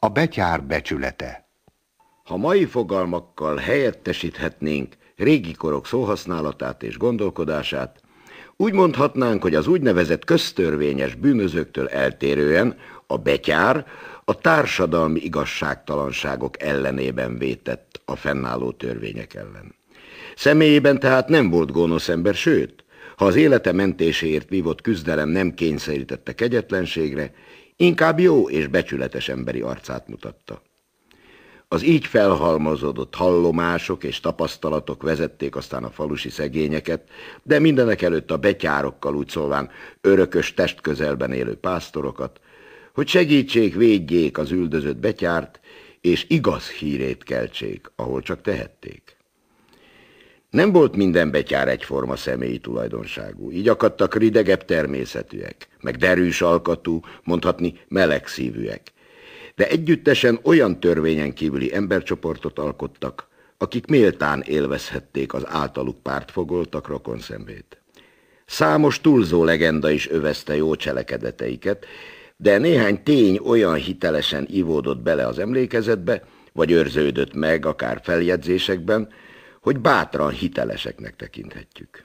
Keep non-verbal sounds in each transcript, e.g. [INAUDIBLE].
A betyár becsülete Ha mai fogalmakkal helyettesíthetnénk régi korok szóhasználatát és gondolkodását, úgy mondhatnánk, hogy az úgynevezett köztörvényes bűnözőktől eltérően a betyár a társadalmi igazságtalanságok ellenében vétett a fennálló törvények ellen. Személyében tehát nem volt gonosz ember, sőt, ha az élete mentéséért vívott küzdelem nem kényszerítette kegyetlenségre, inkább jó és becsületes emberi arcát mutatta. Az így felhalmozódott hallomások és tapasztalatok vezették aztán a falusi szegényeket, de mindenek előtt a betyárokkal úgy szólván örökös test közelben élő pásztorokat, hogy segítsék, védjék az üldözött betyárt, és igaz hírét keltsék, ahol csak tehették. Nem volt minden betyár egyforma személyi tulajdonságú, így akadtak ridegebb természetűek, meg derűs alkatú, mondhatni melegszívűek. De együttesen olyan törvényen kívüli embercsoportot alkottak, akik méltán élvezhették az általuk pártfogoltak rokonszemvét. Számos túlzó legenda is övezte jó cselekedeteiket, de néhány tény olyan hitelesen ivódott bele az emlékezetbe, vagy őrződött meg akár feljegyzésekben, hogy bátran hiteleseknek tekinthetjük.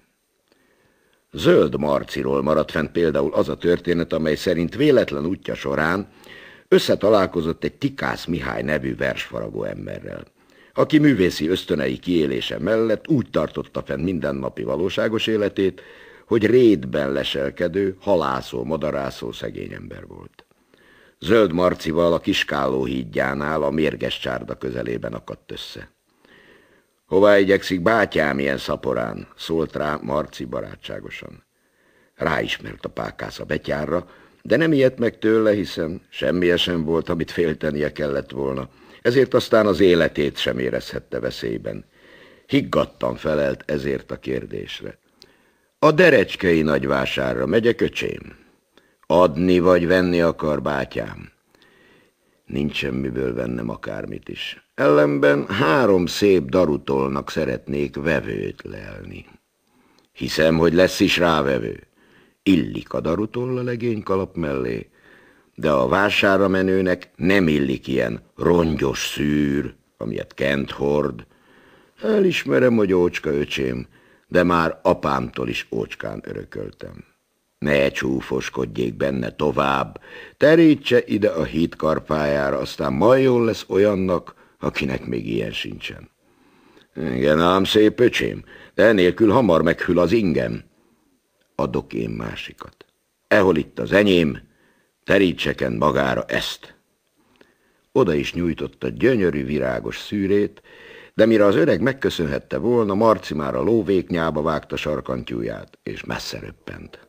Zöld Marciról maradt fent például az a történet, amely szerint véletlen útja során összetalálkozott egy Tikász Mihály nevű versfaragó emberrel, aki művészi ösztönei kiélése mellett úgy tartotta fenn mindennapi valóságos életét, hogy rétben leselkedő, halászó, madarászó szegény ember volt. Zöld Marcival a Kiskáló hídjánál a mérges csárda közelében akadt össze. Hova igyekszik bátyám ilyen szaporán? szólt rá Marci barátságosan. Ráismert a pákász a betyárra, de nem ilyet meg tőle, hiszen semmi sem volt, amit féltenie kellett volna, ezért aztán az életét sem érezhette veszélyben. Higgadtan felelt ezért a kérdésre. A derecskei nagyvásárra megyek, öcsém? Adni vagy venni akar bátyám? nincs semmiből vennem akármit is. Ellenben három szép darutolnak szeretnék vevőt lelni. Hiszem, hogy lesz is rávevő. Illik a darutoll a kalap mellé, de a vására menőnek nem illik ilyen rongyos szűr, amilyet Kent hord. Elismerem, hogy ócska öcsém, de már apámtól is ócskán örököltem ne csúfoskodjék benne tovább, terítse ide a híd karpájára, aztán jól lesz olyannak, akinek még ilyen sincsen. Igen ám, szép öcsém, de enélkül hamar meghűl az ingem. Adok én másikat. Ehol itt az enyém, terítseken magára ezt. Oda is nyújtotta gyönyörű virágos szűrét, de mire az öreg megköszönhette volna, Marci már a lóvéknyába vágta sarkantyúját, és messze röppent.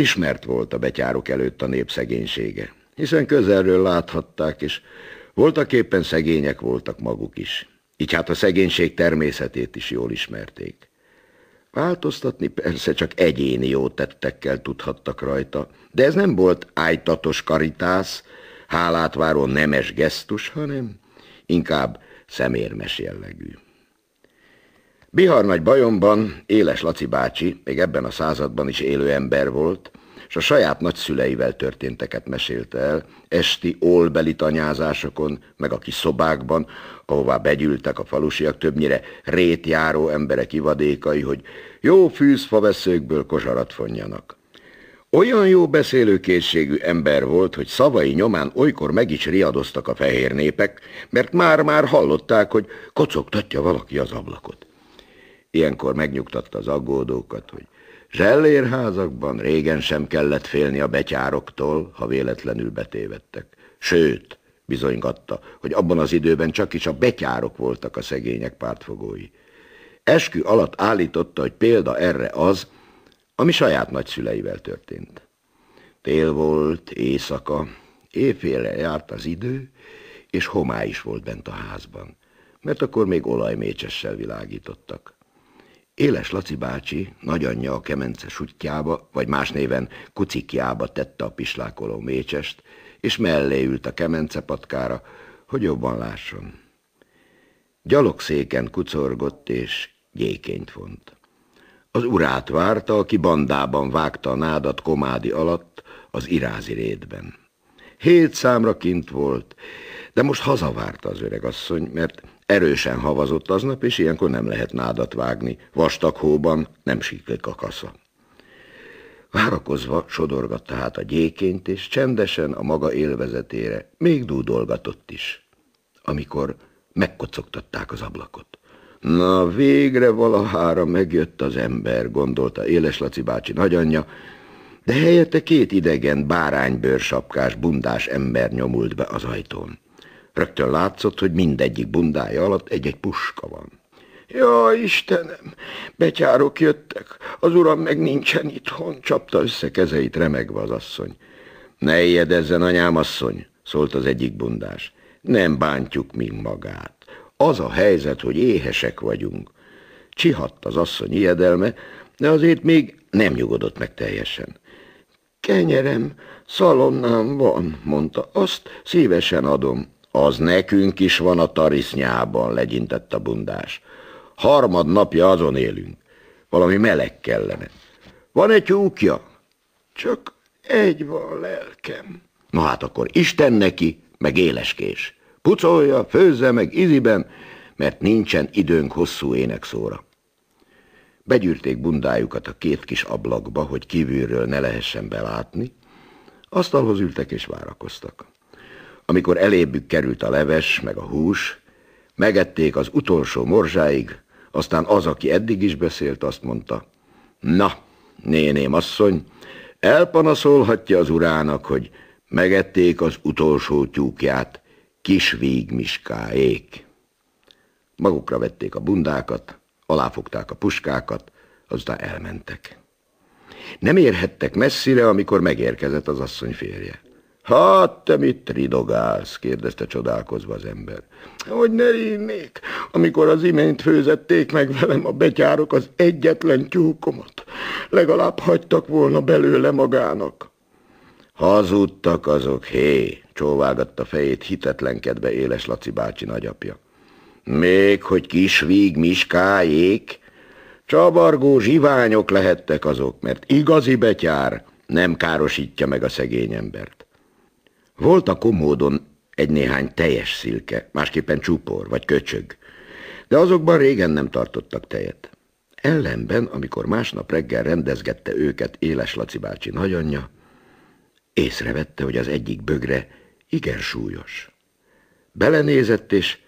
Ismert volt a betyárok előtt a népszegénysége, hiszen közelről láthatták, és voltak éppen szegények voltak maguk is. Így hát a szegénység természetét is jól ismerték. Változtatni persze csak egyéni jó tettekkel tudhattak rajta, de ez nem volt ájtatos karitász, hálátváró nemes gesztus, hanem inkább szemérmes jellegű. Bihar nagy bajomban Éles Laci bácsi, még ebben a században is élő ember volt, és a saját nagyszüleivel történteket mesélte el, esti olbeli tanyázásokon, meg a kis szobákban, ahová begyűltek a falusiak többnyire rétjáró emberek ivadékai, hogy jó veszőkből kozsarat fonjanak. Olyan jó beszélőkészségű ember volt, hogy szavai nyomán olykor meg is riadoztak a fehér népek, mert már-már hallották, hogy kocogtatja valaki az ablakot. Ilyenkor megnyugtatta az aggódókat, hogy zsellérházakban régen sem kellett félni a betyároktól, ha véletlenül betévedtek. Sőt, bizonygatta, hogy abban az időben csak is a betyárok voltak a szegények pártfogói. Eskü alatt állította, hogy példa erre az, ami saját nagyszüleivel történt. Tél volt, éjszaka, éjféle járt az idő, és homály is volt bent a házban, mert akkor még olajmécsessel világítottak. Éles Laci bácsi nagyanyja a kemence sutyába, vagy más néven kucikjába tette a pislákoló mécsest, és mellé ült a kemence patkára, hogy jobban lásson. Gyalogszéken kucorgott és gyéként font. Az urát várta, aki bandában vágta a nádat komádi alatt az irázi rétben. Hét számra kint volt, de most hazavárta az öregasszony, mert Erősen havazott aznap, és ilyenkor nem lehet nádat vágni. Vastag hóban nem síklik a kasza. Várakozva sodorgatta hát a gyékényt, és csendesen a maga élvezetére még dúdolgatott is, amikor megkocogtatták az ablakot. Na, végre valahára megjött az ember, gondolta Éles Laci bácsi nagyanyja, de helyette két idegen, báránybőr sapkás, bundás ember nyomult be az ajtón. Rögtön látszott, hogy mindegyik bundája alatt egy-egy puska van. Ja, Istenem, betyárok jöttek, az uram meg nincsen itthon, csapta össze kezeit remegve az asszony. Ne ijedezzen, anyám asszony, szólt az egyik bundás. Nem bántjuk mi magát. Az a helyzet, hogy éhesek vagyunk. Csihatt az asszony ijedelme, de azért még nem nyugodott meg teljesen. Kenyerem, szalonnám van, mondta, azt szívesen adom. Az nekünk is van a tarisznyában, legyintett a bundás. Harmad napja azon élünk. Valami meleg kellene. Van egy tyúkja? Csak egy van lelkem. Na hát akkor Isten neki, meg éleskés. Pucolja, főzze meg iziben, mert nincsen időnk hosszú énekszóra. Begyűrték bundájukat a két kis ablakba, hogy kívülről ne lehessen belátni, asztalhoz ültek és várakoztak. Amikor elébük került a leves, meg a hús, megették az utolsó morzsáig, aztán az, aki eddig is beszélt, azt mondta, na, néném asszony, elpanaszolhatja az urának, hogy megették az utolsó tyúkját, kis vígmiskáék. Magukra vették a bundákat, aláfogták a puskákat, aztán elmentek. Nem érhettek messzire, amikor megérkezett az asszony férje. Hát, te mit ridogálsz? kérdezte csodálkozva az ember. Hogy ne rinnék, amikor az imént főzették meg velem a betyárok az egyetlen tyúkomat. Legalább hagytak volna belőle magának. Hazudtak azok, hé, csóvágatta fejét hitetlenkedve éles Laci bácsi nagyapja. Még hogy kisvíg miskájék, csabargó zsiványok lehettek azok, mert igazi betyár nem károsítja meg a szegény embert. Volt a komódon egy-néhány teljes szilke, másképpen csupor vagy köcsög, de azokban régen nem tartottak tejet. Ellenben, amikor másnap reggel rendezgette őket Éles Laci bácsi nagyanyja, észrevette, hogy az egyik bögre igen súlyos. Belenézett, és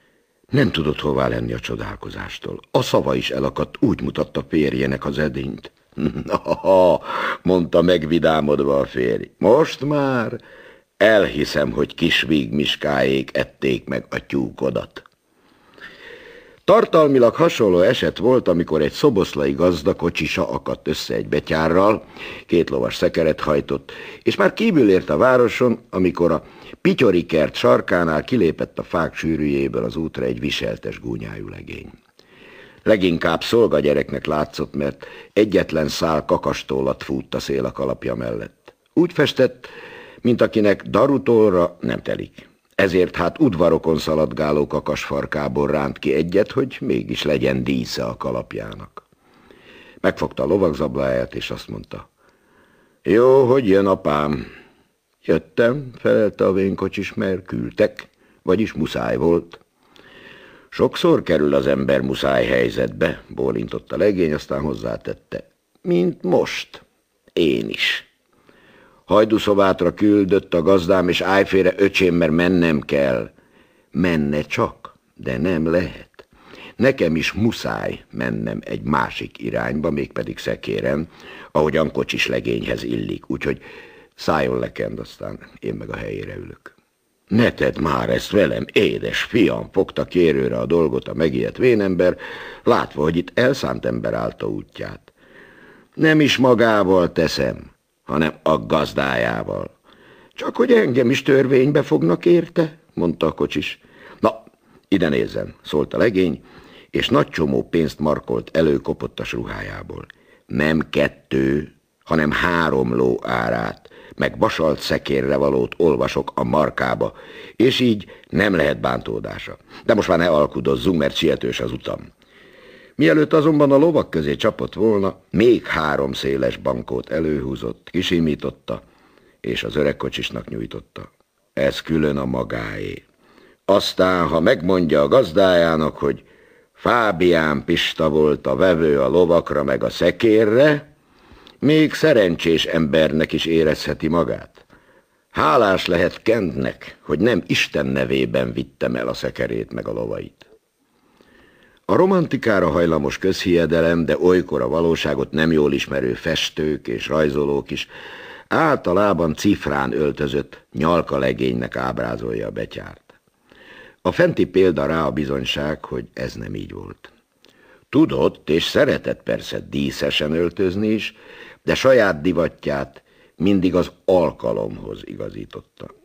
nem tudott hová lenni a csodálkozástól. A szava is elakadt, úgy mutatta férjének az edényt. [LAUGHS] Na, mondta megvidámodva a férj, most már Elhiszem, hogy kis vígmiskáék ették meg a tyúkodat. Tartalmilag hasonló eset volt, amikor egy szoboszlai gazda kocsisa akadt össze egy betyárral, két lovas szekeret hajtott, és már kívül ért a városon, amikor a Pityori kert sarkánál kilépett a fák sűrűjéből az útra egy viseltes gúnyájú legény. Leginkább szolgagyereknek látszott, mert egyetlen szál kakastólat fútt a a alapja mellett. Úgy festett, mint akinek darutóra nem telik. Ezért hát udvarokon szaladgáló kakasfarkából ránt ki egyet, hogy mégis legyen dísze a kalapjának. Megfogta a lovagzabláját, és azt mondta. Jó, hogy jön apám. Jöttem, felelte a vénkocsis, mert küldtek, vagyis muszáj volt. Sokszor kerül az ember muszáj helyzetbe, bólintott a legény, aztán hozzátette. Mint most. Én is. Hajdúszobátra küldött a gazdám, és állj félre, öcsém, mert mennem kell. Menne csak, de nem lehet. Nekem is muszáj mennem egy másik irányba, mégpedig szekéren, ahogyan kocsis legényhez illik, úgyhogy szálljon lekend, aztán én meg a helyére ülök. Ne tedd már ezt velem, édes fiam, fogta kérőre a dolgot a megijedt vénember, látva, hogy itt elszánt ember állta útját. Nem is magával teszem, hanem a gazdájával. Csak hogy engem is törvénybe fognak érte, mondta a kocsis. Na, ide nézzen, szólt a legény, és nagy csomó pénzt markolt elő kopottas ruhájából. Nem kettő, hanem három ló árát, meg basalt szekérre valót olvasok a markába, és így nem lehet bántódása. De most már ne alkudozzunk, mert sietős az utam. Mielőtt azonban a lovak közé csapott volna, még három széles bankót előhúzott, kisimította, és az öreg kocsisnak nyújtotta. Ez külön a magáé. Aztán, ha megmondja a gazdájának, hogy Fábián Pista volt a vevő a lovakra meg a szekérre, még szerencsés embernek is érezheti magát. Hálás lehet Kentnek, hogy nem Isten nevében vittem el a szekerét meg a lovait. A romantikára hajlamos közhiedelem, de olykor a valóságot nem jól ismerő festők és rajzolók is általában cifrán öltözött nyalkalegénynek ábrázolja a betyárt. A fenti példa rá a bizonyság, hogy ez nem így volt. Tudott és szeretett persze díszesen öltözni is, de saját divatját mindig az alkalomhoz igazította.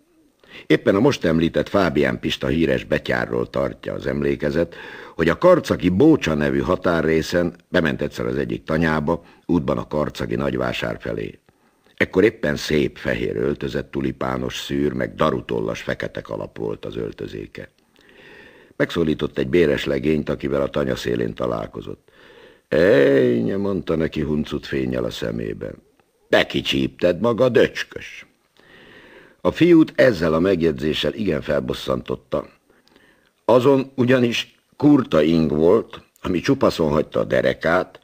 Éppen a most említett Fábián Pista híres betyárról tartja az emlékezet, hogy a karcagi Bócsa nevű határrészen bement egyszer az egyik tanyába, útban a karcagi nagyvásár felé. Ekkor éppen szép fehér öltözett tulipános szűr, meg darutollas fekete kalap volt az öltözéke. Megszólított egy béres legényt, akivel a tanya szélén találkozott. Ejnye, mondta neki huncut fényel a szemében. Bekicsípted maga, döcskös! A fiút ezzel a megjegyzéssel igen felbosszantotta. Azon ugyanis kurta ing volt, ami csupaszon hagyta a derekát,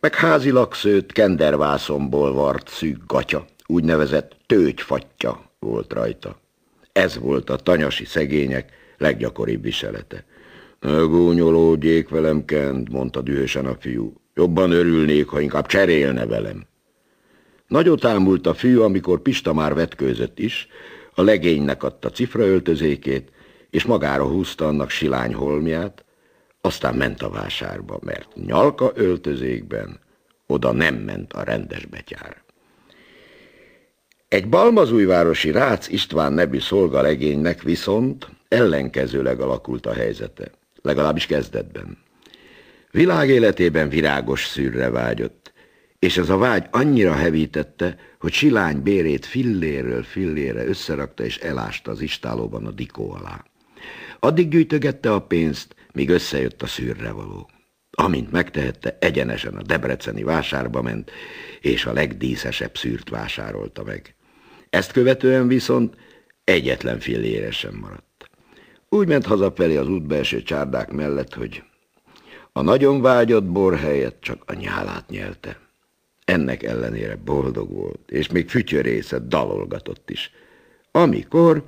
meg házilakszőt kendervászomból vart szűk gatya, úgynevezett tőgyfattya volt rajta. Ez volt a tanyasi szegények leggyakoribb viselete. Gúnyolódjék velem, Kent, mondta dühösen a fiú. Jobban örülnék, ha inkább cserélne velem. Nagyot ámult a fű, amikor Pista már vetkőzött is, a legénynek adta cifraöltözékét, és magára húzta annak silány holmját, aztán ment a vásárba, mert nyalka öltözékben oda nem ment a rendes betyár. Egy balmazújvárosi rác István nevű szolgalegénynek viszont ellenkezőleg alakult a helyzete, legalábbis kezdetben. Világéletében virágos szűrre vágyott, és ez a vágy annyira hevítette, hogy silány bérét filléről fillére összerakta és elásta az istálóban a dikó alá. Addig gyűjtögette a pénzt, míg összejött a szűrre való. Amint megtehette, egyenesen a debreceni vásárba ment, és a legdíszesebb szűrt vásárolta meg. Ezt követően viszont egyetlen fillére sem maradt. Úgy ment hazafelé az útbelső csárdák mellett, hogy a nagyon vágyott bor helyett csak a nyálát nyelte. Ennek ellenére boldog volt, és még fütyörészet dalolgatott is. Amikor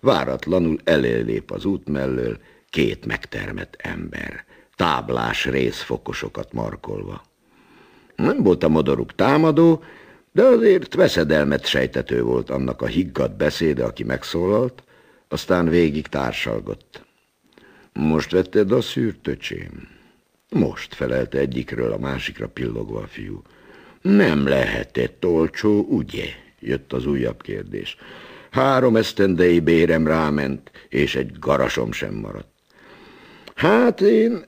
váratlanul elélép az út mellől két megtermett ember, táblás részfokosokat markolva. Nem volt a modoruk támadó, de azért veszedelmet sejtető volt annak a higgadt beszéde, aki megszólalt, aztán végig társalgott. Most vetted a szűrt, öcsém? Most, felelte egyikről a másikra pillogva a fiú. Nem lehetett olcsó, ugye? Jött az újabb kérdés. Három esztendei bérem ráment, és egy garasom sem maradt. Hát én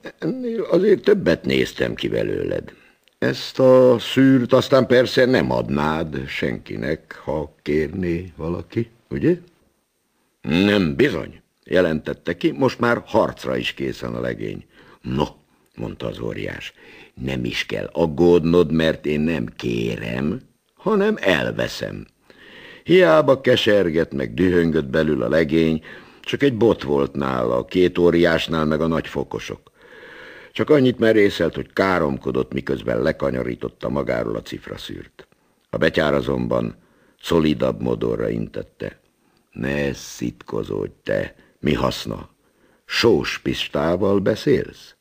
azért többet néztem ki belőled. Ezt a szűrt aztán persze nem adnád senkinek, ha kérné valaki, ugye? Nem bizony, jelentette ki, most már harcra is készen a legény. No, mondta az óriás, nem is kell aggódnod, mert én nem kérem, hanem elveszem. Hiába keserget, meg dühöngött belül a legény, csak egy bot volt nála, a két óriásnál meg a nagyfokosok. Csak annyit merészelt, hogy káromkodott, miközben lekanyarította magáról a szűrt. A betyár azonban szolidabb modorra intette. Ne szitkozódj te, mi haszna? Sós Pistával beszélsz?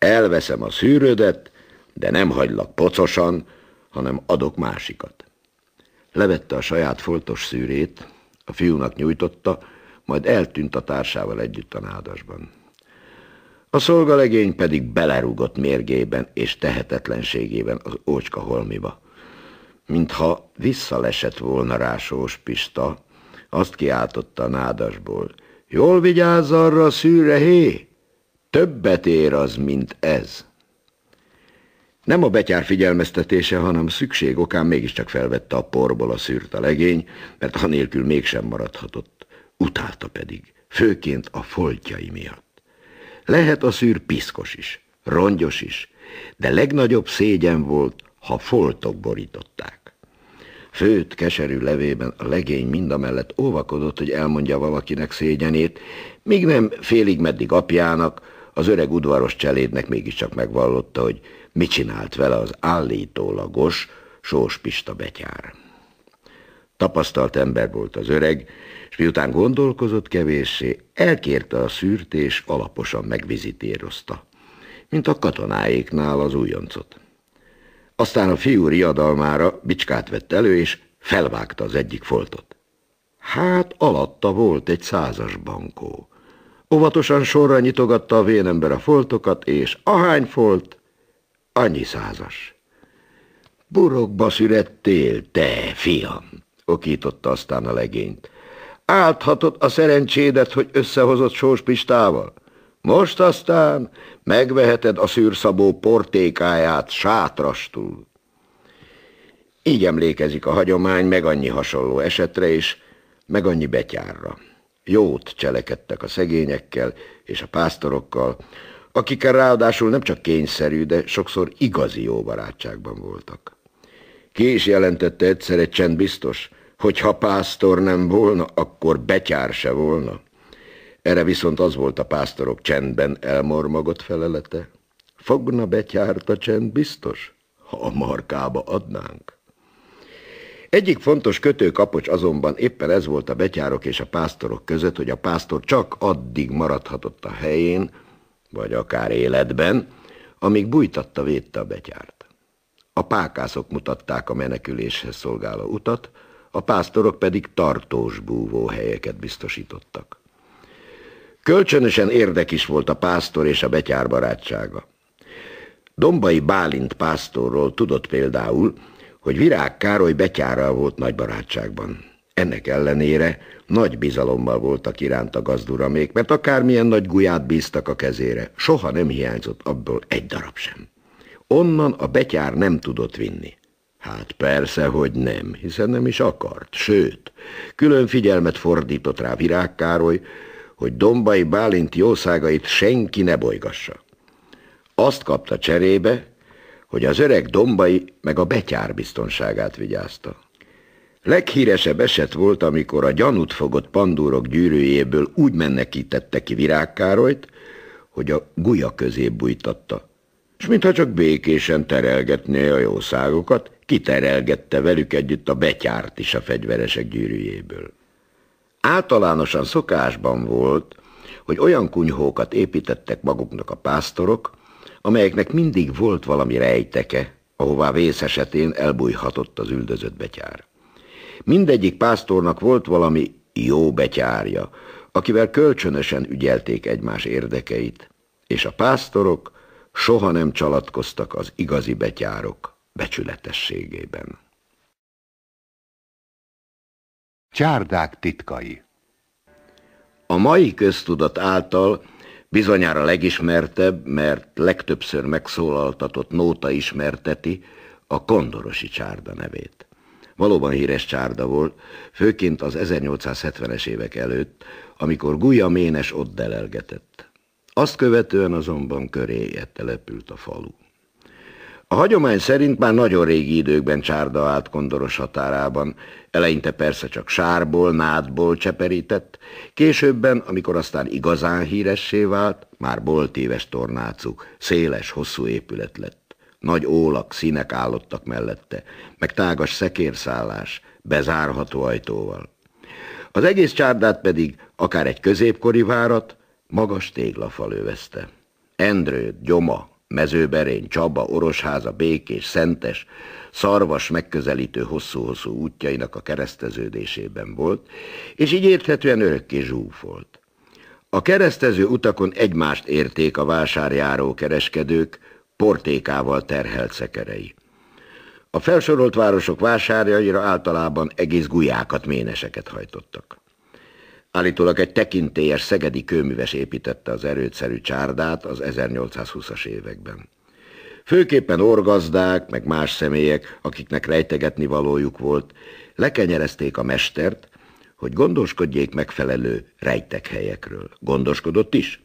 Elveszem a szűrődet, de nem hagylak pocosan, hanem adok másikat. Levette a saját foltos szűrét, a fiúnak nyújtotta, majd eltűnt a társával együtt a nádasban. A szolgalegény pedig belerúgott mérgében és tehetetlenségében az ócska holmiba. Mintha visszalesett volna rá Sós Pista, azt kiáltotta a nádasból. Jól vigyázz arra a szűre, hé! Többet ér az, mint ez. Nem a betyár figyelmeztetése, hanem szükség okán mégiscsak felvette a porból a szűrt a legény, mert anélkül mégsem maradhatott. Utálta pedig, főként a foltjai miatt. Lehet a szűr piszkos is, rongyos is, de legnagyobb szégyen volt, ha foltok borították. Főt keserű levében a legény mindamellett óvakodott, hogy elmondja valakinek szégyenét, míg nem félig meddig apjának, az öreg udvaros cselédnek mégiscsak megvallotta, hogy mit csinált vele az állítólagos Sós Pista betyár. Tapasztalt ember volt az öreg, és miután gondolkozott kevéssé, elkérte a szűrt és alaposan megvizitérozta, mint a katonáéknál az újoncot. Aztán a fiú riadalmára bicskát vett elő, és felvágta az egyik foltot. Hát alatta volt egy százas bankó. Óvatosan sorra nyitogatta a vénember a foltokat, és ahány folt, annyi százas. Burokba születtél, te fiam, okította aztán a legényt. Álthatod a szerencsédet, hogy összehozott sóspistával. Most aztán megveheted a szűrszabó portékáját sátrastul. Így emlékezik a hagyomány meg annyi hasonló esetre is, meg annyi betyárra jót cselekedtek a szegényekkel és a pásztorokkal, akikkel ráadásul nem csak kényszerű, de sokszor igazi jó barátságban voltak. Ki is jelentette egyszer egy csendbiztos, hogy ha pásztor nem volna, akkor betyár se volna. Erre viszont az volt a pásztorok csendben elmormagott felelete. Fogna betyárt a csend biztos, ha a markába adnánk. Egyik fontos kötőkapocs azonban éppen ez volt a betyárok és a pásztorok között, hogy a pásztor csak addig maradhatott a helyén, vagy akár életben, amíg bújtatta védte a betyárt. A pákászok mutatták a meneküléshez szolgáló utat, a pásztorok pedig tartós búvóhelyeket biztosítottak. Kölcsönösen érdek is volt a pásztor és a betyár barátsága. Dombai Bálint pásztorról tudott például, hogy Virág Károly betyárral volt nagy barátságban. Ennek ellenére nagy bizalommal voltak iránt a még, mert akármilyen nagy gulyát bíztak a kezére, soha nem hiányzott abból egy darab sem. Onnan a betyár nem tudott vinni. Hát persze, hogy nem, hiszen nem is akart, sőt, külön figyelmet fordított rá Virág Károly, hogy Dombai Bálint jószágait senki ne bolygassa. Azt kapta cserébe, hogy az öreg dombai meg a betyár biztonságát vigyázta. Leghíresebb eset volt, amikor a gyanút fogott pandúrok gyűrűjéből úgy mennekítette ki virágkárolyt, hogy a gulya közé bújtatta. És mintha csak békésen terelgetné a jószágokat, kiterelgette velük együtt a betyárt is a fegyveresek gyűrűjéből. Általánosan szokásban volt, hogy olyan kunyhókat építettek maguknak a pásztorok, amelyeknek mindig volt valami rejteke, ahová vész esetén elbújhatott az üldözött betyár. Mindegyik pásztornak volt valami jó betyárja, akivel kölcsönösen ügyelték egymás érdekeit, és a pásztorok soha nem csalatkoztak az igazi betyárok becsületességében. Csárdák titkai A mai köztudat által Bizonyára legismertebb, mert legtöbbször megszólaltatott nóta ismerteti a kondorosi csárda nevét. Valóban híres csárda volt, főként az 1870-es évek előtt, amikor Gulya Ménes ott delelgetett. Azt követően azonban köréje települt a falu. A hagyomány szerint már nagyon régi időkben csárda állt kondoros határában, eleinte persze csak sárból, nádból cseperített, későbben, amikor aztán igazán híressé vált, már boltéves tornácuk, széles, hosszú épület lett. Nagy ólak, színek állottak mellette, meg tágas szekérszállás, bezárható ajtóval. Az egész csárdát pedig akár egy középkori várat, magas téglafal övezte. Endrőd, gyoma, Mezőberény, Csaba, Orosháza, Békés, Szentes, szarvas megközelítő hosszú-hosszú útjainak a kereszteződésében volt, és így érthetően örökké zsúfolt. A keresztező utakon egymást érték a vásárjáró kereskedők, portékával terhelt szekerei. A felsorolt városok vásárjaira általában egész gulyákat, méneseket hajtottak. Állítólag egy tekintélyes szegedi kőműves építette az erőszerű csárdát az 1820-as években. Főképpen orgazdák, meg más személyek, akiknek rejtegetni valójuk volt, lekenyerezték a mestert, hogy gondoskodjék megfelelő rejtek helyekről. Gondoskodott is.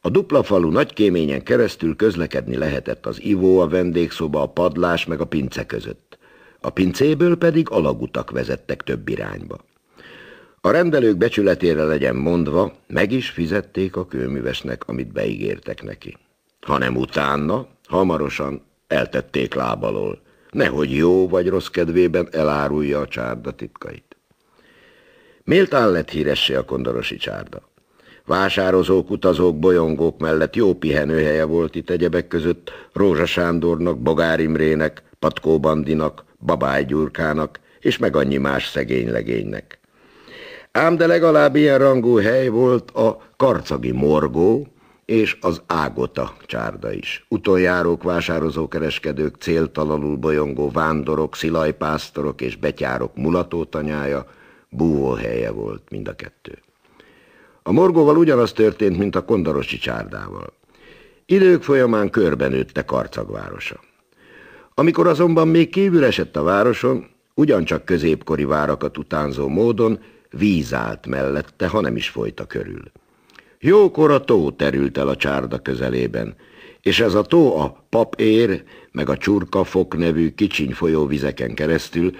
A dupla falu nagy kéményen keresztül közlekedni lehetett az ivó, a vendégszoba, a padlás meg a pince között. A pincéből pedig alagutak vezettek több irányba. A rendelők becsületére legyen mondva, meg is fizették a kőművesnek, amit beígértek neki. Hanem utána, hamarosan eltették lábalól, nehogy jó vagy rossz kedvében elárulja a csárda titkait. Méltán lett híressé a kondorosi csárda. Vásározók, utazók, bolyongók mellett jó pihenőhelye volt itt egyebek között Rózsa Sándornak, Bogár Imrének, Patkó Bandinak, Babály Gyurkának és meg annyi más szegény legénynek. Ám de legalább ilyen rangú hely volt a karcagi morgó és az ágota csárda is. Utoljárók, vásározókereskedők, céltalanul bolyongó vándorok, szilajpásztorok és betyárok mulatótanyája búvóhelye volt mind a kettő. A morgóval ugyanaz történt, mint a kondorosi csárdával. Idők folyamán körbenőtte Karcag városa. Amikor azonban még kívül esett a városon, ugyancsak középkori várakat utánzó módon víz állt mellette, ha nem is folyta körül. Jókor a tó terült el a csárda közelében, és ez a tó a papér, meg a csurkafok nevű kicsiny folyóvizeken keresztül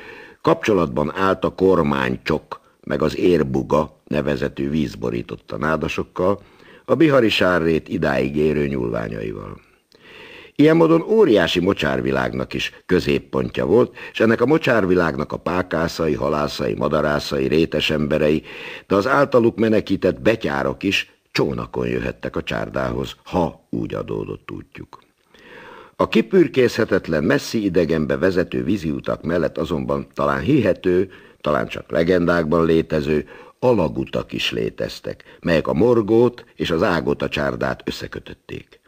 kapcsolatban állt a kormánycsok, meg az érbuga nevezetű vízborított nádasokkal, a bihari sárrét idáig érő nyúlványaival. Ilyen módon óriási mocsárvilágnak is középpontja volt, és ennek a mocsárvilágnak a pákászai, halászai, madarászai, rétes emberei, de az általuk menekített betyárok is csónakon jöhettek a csárdához, ha úgy adódott útjuk. A kipürkészhetetlen, messzi idegenbe vezető víziutak mellett azonban talán hihető, talán csak legendákban létező, alagutak is léteztek, melyek a morgót és az ágóta csárdát összekötötték.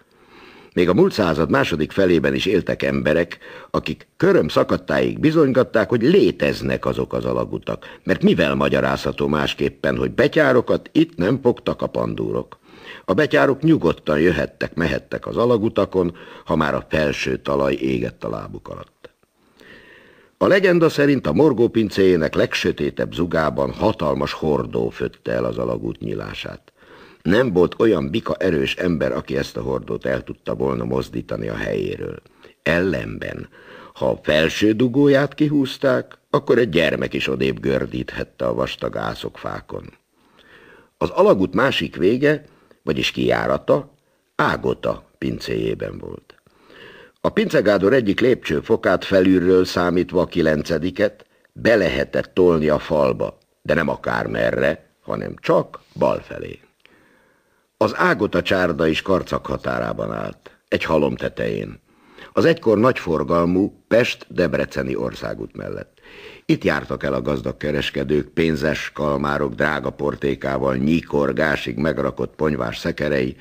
Még a múlt század második felében is éltek emberek, akik köröm szakadtáig bizonygatták, hogy léteznek azok az alagutak, mert mivel magyarázható másképpen, hogy betyárokat itt nem fogtak a pandúrok. A betyárok nyugodtan jöhettek, mehettek az alagutakon, ha már a felső talaj égett a lábuk alatt. A legenda szerint a morgópincéjének legsötétebb zugában hatalmas hordó fötte el az alagút nyílását. Nem volt olyan bika erős ember, aki ezt a hordót el tudta volna mozdítani a helyéről. Ellenben, ha a felső dugóját kihúzták, akkor egy gyermek is odébb gördíthette a vastag fákon. Az alagút másik vége, vagyis kijárata, ágota pincéjében volt. A pincegádor egyik lépcsőfokát felülről számítva a kilencediket be lehetett tolni a falba, de nem akármerre, hanem csak balfelé. Az ágot a csárda is karcak határában állt, egy halom tetején. Az egykor nagyforgalmú Pest-Debreceni országút mellett. Itt jártak el a gazdag kereskedők, pénzes kalmárok drága portékával, nyíkorgásig megrakott ponyvás szekerei,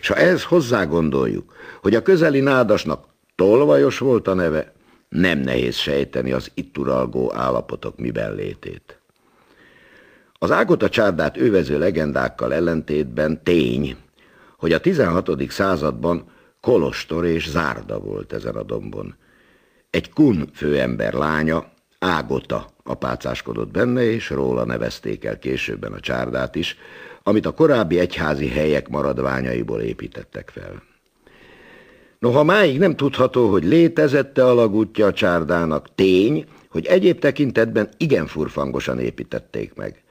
és ha ez hozzá gondoljuk, hogy a közeli nádasnak tolvajos volt a neve, nem nehéz sejteni az itt uralgó állapotok miben létét. Az Ágota csárdát övező legendákkal ellentétben tény, hogy a 16. században kolostor és zárda volt ezen a dombon. Egy kun főember lánya, Ágota apácáskodott benne, és róla nevezték el későbben a csárdát is, amit a korábbi egyházi helyek maradványaiból építettek fel. Noha máig nem tudható, hogy létezette alagútja a csárdának, tény, hogy egyéb tekintetben igen furfangosan építették meg –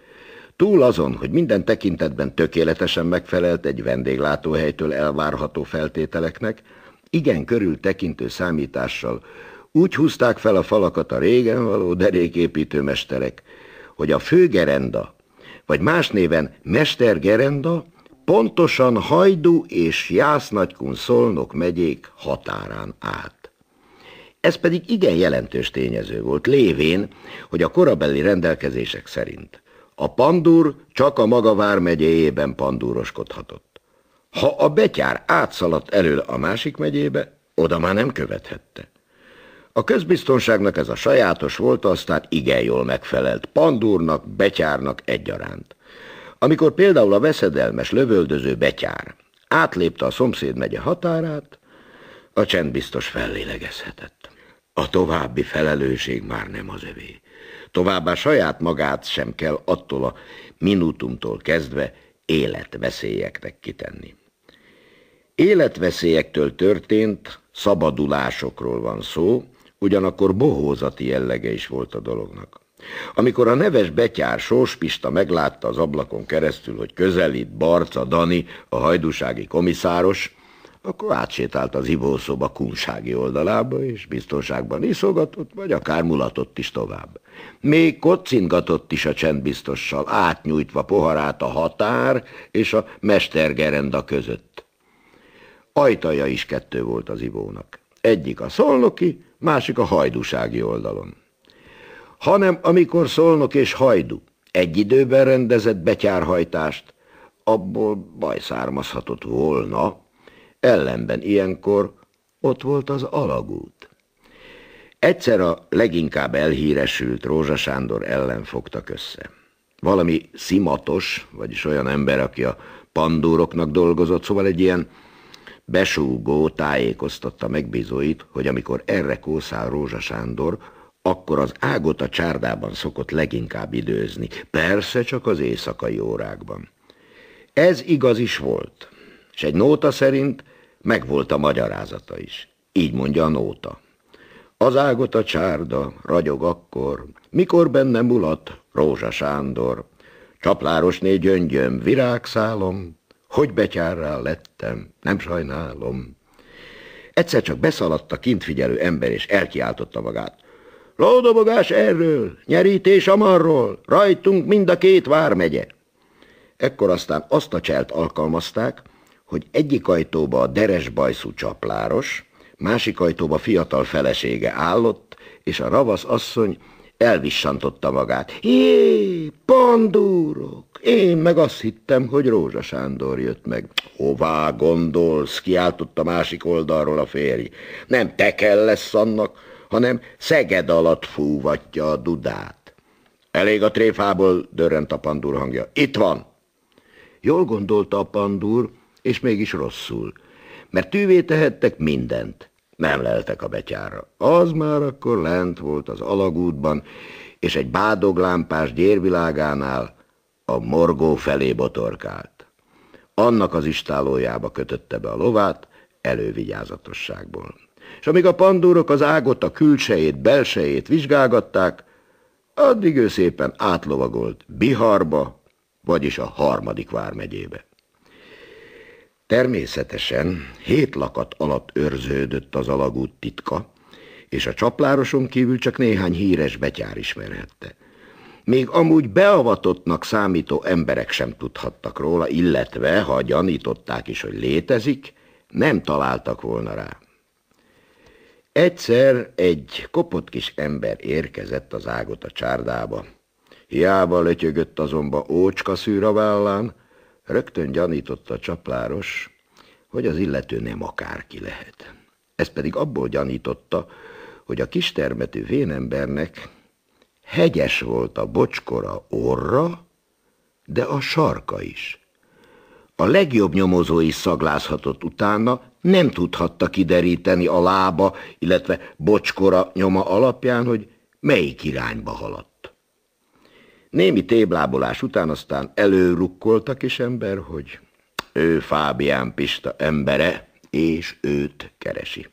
Túl azon, hogy minden tekintetben tökéletesen megfelelt egy vendéglátóhelytől elvárható feltételeknek, igen körültekintő számítással úgy húzták fel a falakat a régen való deréképítőmesterek, hogy a főgerenda, vagy más néven mestergerenda, pontosan Hajdú és Jásznagykun Szolnok megyék határán állt. Ez pedig igen jelentős tényező volt, lévén, hogy a korabeli rendelkezések szerint – a pandúr csak a maga vármegyéjében pandúroskodhatott. Ha a betyár átszaladt elől a másik megyébe, oda már nem követhette. A közbiztonságnak ez a sajátos volt, aztán igen jól megfelelt pandúrnak, betyárnak egyaránt. Amikor például a veszedelmes, lövöldöző betyár átlépte a szomszéd megye határát, a csend biztos fellélegezhetett. A további felelősség már nem az övé. Továbbá saját magát sem kell attól a minutumtól kezdve életveszélyeknek kitenni. Életveszélyektől történt szabadulásokról van szó, ugyanakkor bohózati jellege is volt a dolognak. Amikor a neves betyár Sóspista meglátta az ablakon keresztül, hogy közelít Barca Dani, a hajdúsági komiszáros, akkor átsétált az ivószoba kunsági oldalába, és biztonságban iszogatott, vagy akár mulatott is tovább. Még kocingatott is a csendbiztossal, átnyújtva poharát a határ és a mestergerenda között. Ajtaja is kettő volt az ivónak. Egyik a szolnoki, másik a hajdúsági oldalon. Hanem amikor szolnok és hajdu egy időben rendezett betyárhajtást, abból baj származhatott volna, ellenben ilyenkor ott volt az alagút. Egyszer a leginkább elhíresült Rózsa Sándor ellen fogtak össze. Valami szimatos, vagyis olyan ember, aki a pandúroknak dolgozott, szóval egy ilyen besúgó tájékoztatta megbízóit, hogy amikor erre kószál Rózsa Sándor, akkor az ágot a csárdában szokott leginkább időzni, persze csak az éjszakai órákban. Ez igaz is volt, és egy nóta szerint megvolt a magyarázata is. Így mondja a nóta. Az ágot a csárda, ragyog akkor, mikor benne mulat, Rózsa Sándor. Csapláros gyöngyöm, virágszálom, hogy betyárrá lettem, nem sajnálom. Egyszer csak beszaladt a kint figyelő ember, és elkiáltotta magát. Lódobogás erről, nyerítés amarról, rajtunk mind a két vármegye. Ekkor aztán azt a cselt alkalmazták, hogy egyik ajtóba a deres bajszú csapláros, Másik ajtóba fiatal felesége állott, és a ravasz asszony elvissantotta magát. Jé, pandúrok! Én meg azt hittem, hogy Rózsa Sándor jött meg. Hová gondolsz? Kiáltott a másik oldalról a férj. Nem te kell lesz annak, hanem Szeged alatt fúvatja a dudát. Elég a tréfából, dörrent a pandúr hangja. Itt van! Jól gondolta a pandúr, és mégis rosszul, mert tűvé tehettek mindent. Nem leltek a betyárra. Az már akkor lent volt az alagútban, és egy bádoglámpás gyérvilágánál a morgó felé botorkált. Annak az istálójába kötötte be a lovát elővigyázatosságból. És amíg a pandúrok az ágot, a külsejét, belsejét vizsgálgatták, addig ő szépen átlovagolt Biharba, vagyis a harmadik vármegyébe. Természetesen hét lakat alatt őrződött az alagút titka, és a csaplároson kívül csak néhány híres betyár ismerhette. Még amúgy beavatottnak számító emberek sem tudhattak róla, illetve, ha gyanították is, hogy létezik, nem találtak volna rá. Egyszer egy kopott kis ember érkezett az ágot a csárdába. Hiába lötyögött azonban ócska szűr a vállán, Rögtön gyanította a csapláros, hogy az illető nem akárki lehet. Ez pedig abból gyanította, hogy a kistermetű vénembernek hegyes volt a bocskora orra, de a sarka is. A legjobb nyomozó is szaglázhatott utána, nem tudhatta kideríteni a lába, illetve bocskora nyoma alapján, hogy melyik irányba haladt. Némi téblábolás után aztán előrukkolt a kis ember, hogy ő Fábián Pista embere, és őt keresi.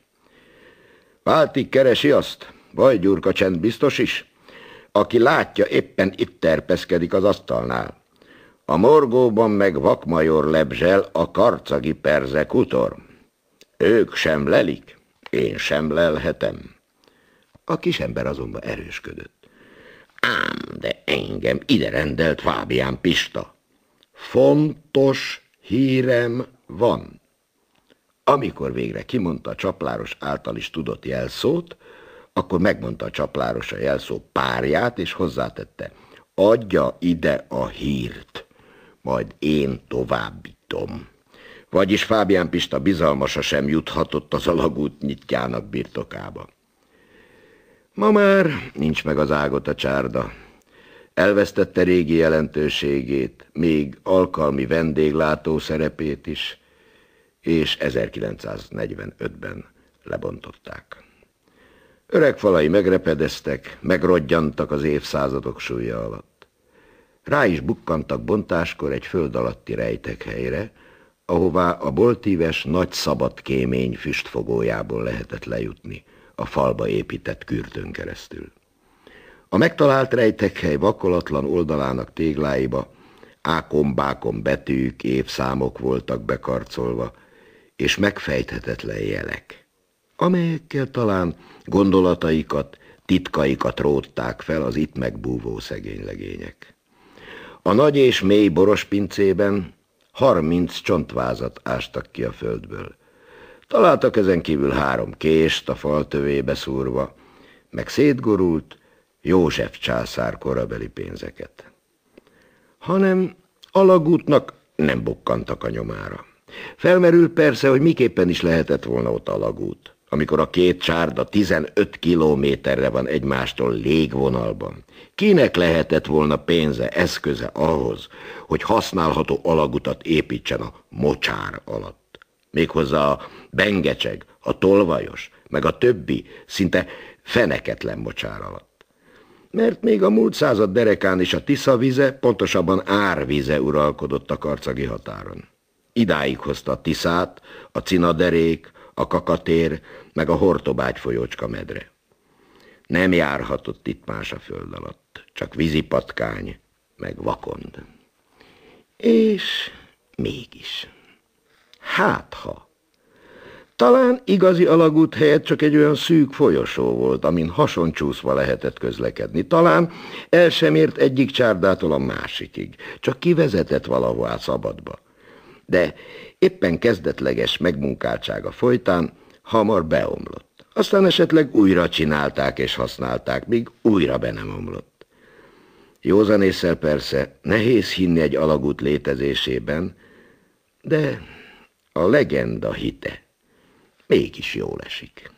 Váltig keresi azt, vagy Gyurka csend biztos is, aki látja éppen itt terpeszkedik az asztalnál. A morgóban meg vakmajor lebzsel a karcagi perzekutor. Ők sem lelik, én sem lelhetem. A kisember azonban erősködött. Ám, de engem ide rendelt Fábián Pista. Fontos hírem van. Amikor végre kimondta a csapláros által is tudott jelszót, akkor megmondta a csapláros a jelszó párját, és hozzátette, adja ide a hírt, majd én továbbítom. Vagyis Fábián Pista bizalmasa sem juthatott az alagút nyitjának birtokába. Ma már nincs meg az ágot a csárda. Elvesztette régi jelentőségét, még alkalmi vendéglátó szerepét is, és 1945-ben lebontották. Öreg falai megrepedeztek, megrodjantak az évszázadok súlya alatt. Rá is bukkantak bontáskor egy föld alatti helyre, ahová a boltíves nagy szabad kémény füstfogójából lehetett lejutni – a falba épített kürtön keresztül. A megtalált rejtekhely vakolatlan oldalának tégláiba ákombákon betűk, évszámok voltak bekarcolva, és megfejthetetlen jelek, amelyekkel talán gondolataikat, titkaikat rótták fel az itt megbúvó szegénylegények. A nagy és mély borospincében harminc csontvázat ástak ki a földből, Találtak ezen kívül három kést a fal tövébe szúrva, meg szétgorult József császár korabeli pénzeket. Hanem alagútnak nem bukkantak a nyomára. Felmerül persze, hogy miképpen is lehetett volna ott alagút, amikor a két csárda 15 kilométerre van egymástól légvonalban. Kinek lehetett volna pénze, eszköze ahhoz, hogy használható alagutat építsen a mocsár alatt? méghozzá a bengecseg, a tolvajos, meg a többi szinte feneketlen mocsár alatt. Mert még a múlt század derekán is a Tisza vize, pontosabban árvize uralkodott a karcagi határon. Idáig hozta a Tiszát, a Cinaderék, a Kakatér, meg a Hortobágy folyócska medre. Nem járhatott itt más a föld alatt, csak vízipatkány, meg vakond. És mégis... Hát ha. Talán igazi alagút helyett csak egy olyan szűk folyosó volt, amin hasoncsúszva lehetett közlekedni. Talán el sem ért egyik csárdától a másikig, csak kivezetett valahová szabadba. De éppen kezdetleges megmunkáltsága folytán hamar beomlott. Aztán esetleg újra csinálták és használták, míg újra be nem omlott. Józanésszel persze nehéz hinni egy alagút létezésében, de a legenda hite. Mégis jól esik.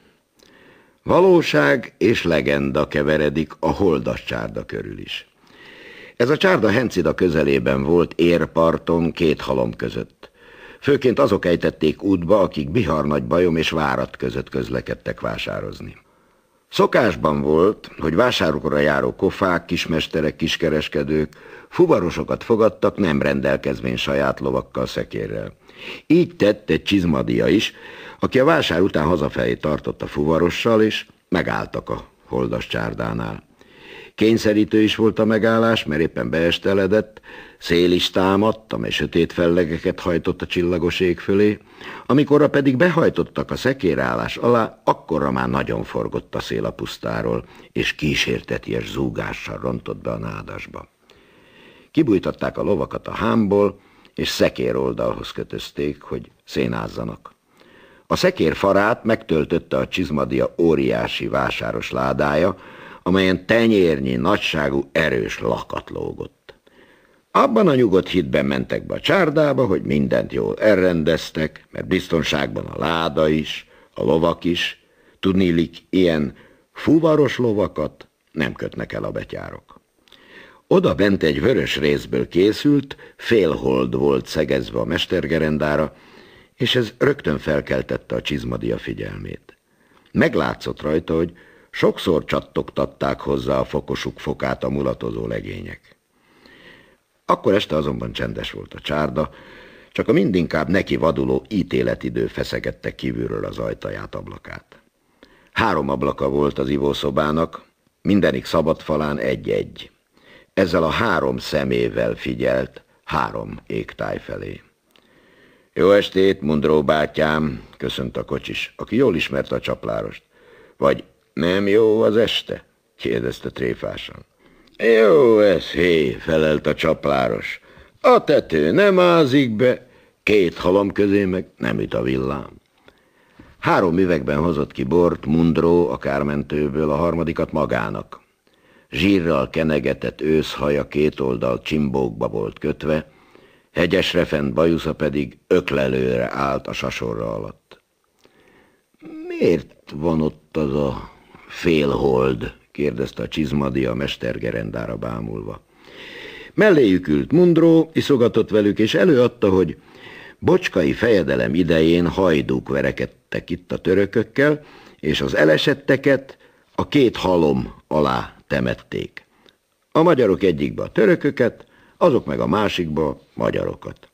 Valóság és legenda keveredik a holdas csárda körül is. Ez a csárda Hencida közelében volt érparton két halom között. Főként azok ejtették útba, akik Bihar nagy bajom és Várat között közlekedtek vásározni. Szokásban volt, hogy vásárokra járó kofák, kismesterek, kiskereskedők fuvarosokat fogadtak nem rendelkezvén saját lovakkal, szekérrel. Így tette Csizmadia is, aki a vásár után hazafelé tartott a fuvarossal, és megálltak a holdas csárdánál. Kényszerítő is volt a megállás, mert éppen beesteledett, szél is támadt, amely sötét fellegeket hajtott a csillagos ég fölé, amikorra pedig behajtottak a szekérállás alá, akkorra már nagyon forgott a szél a pusztáról, és kísérteties zúgással rontott be a nádasba. Kibújtatták a lovakat a hámból, és szekér oldalhoz kötözték, hogy szénázzanak. A szekér farát megtöltötte a csizmadia óriási vásáros ládája, amelyen tenyérnyi nagyságú erős lakat lógott. Abban a nyugodt hitben mentek be a csárdába, hogy mindent jól elrendeztek, mert biztonságban a láda is, a lovak is, tudnilik ilyen fuvaros lovakat nem kötnek el a betyárok. Oda bent egy vörös részből készült, félhold volt szegezve a mestergerendára, és ez rögtön felkeltette a csizmadia figyelmét. Meglátszott rajta, hogy sokszor csattogtatták hozzá a fokosuk fokát a mulatozó legények. Akkor este azonban csendes volt a csárda, csak a mindinkább neki vaduló ítéletidő feszegette kívülről az ajtaját ablakát. Három ablaka volt az ivószobának, mindenik szabad falán egy-egy. Ezzel a három szemével figyelt három égtáj felé. Jó estét, Mundró bátyám, köszönt a kocsis, aki jól ismerte a csaplárost. Vagy nem jó az este? kérdezte tréfásan. Jó ez, hé, felelt a csapláros. A tető nem ázik be, két halom közé meg nem üt a villám. Három üvegben hozott ki bort Mundró a kármentőből, a harmadikat magának zsírral kenegetett őszhaja két oldal csimbókba volt kötve, hegyesre fent bajusza pedig öklelőre állt a sasorra alatt. Miért van ott az a félhold? kérdezte a csizmadi a mestergerendára bámulva. Melléjük ült Mundró, iszogatott velük, és előadta, hogy bocskai fejedelem idején hajdúk verekedtek itt a törökökkel, és az elesetteket a két halom alá temették. A magyarok egyikbe a törököket, azok meg a másikba a magyarokat.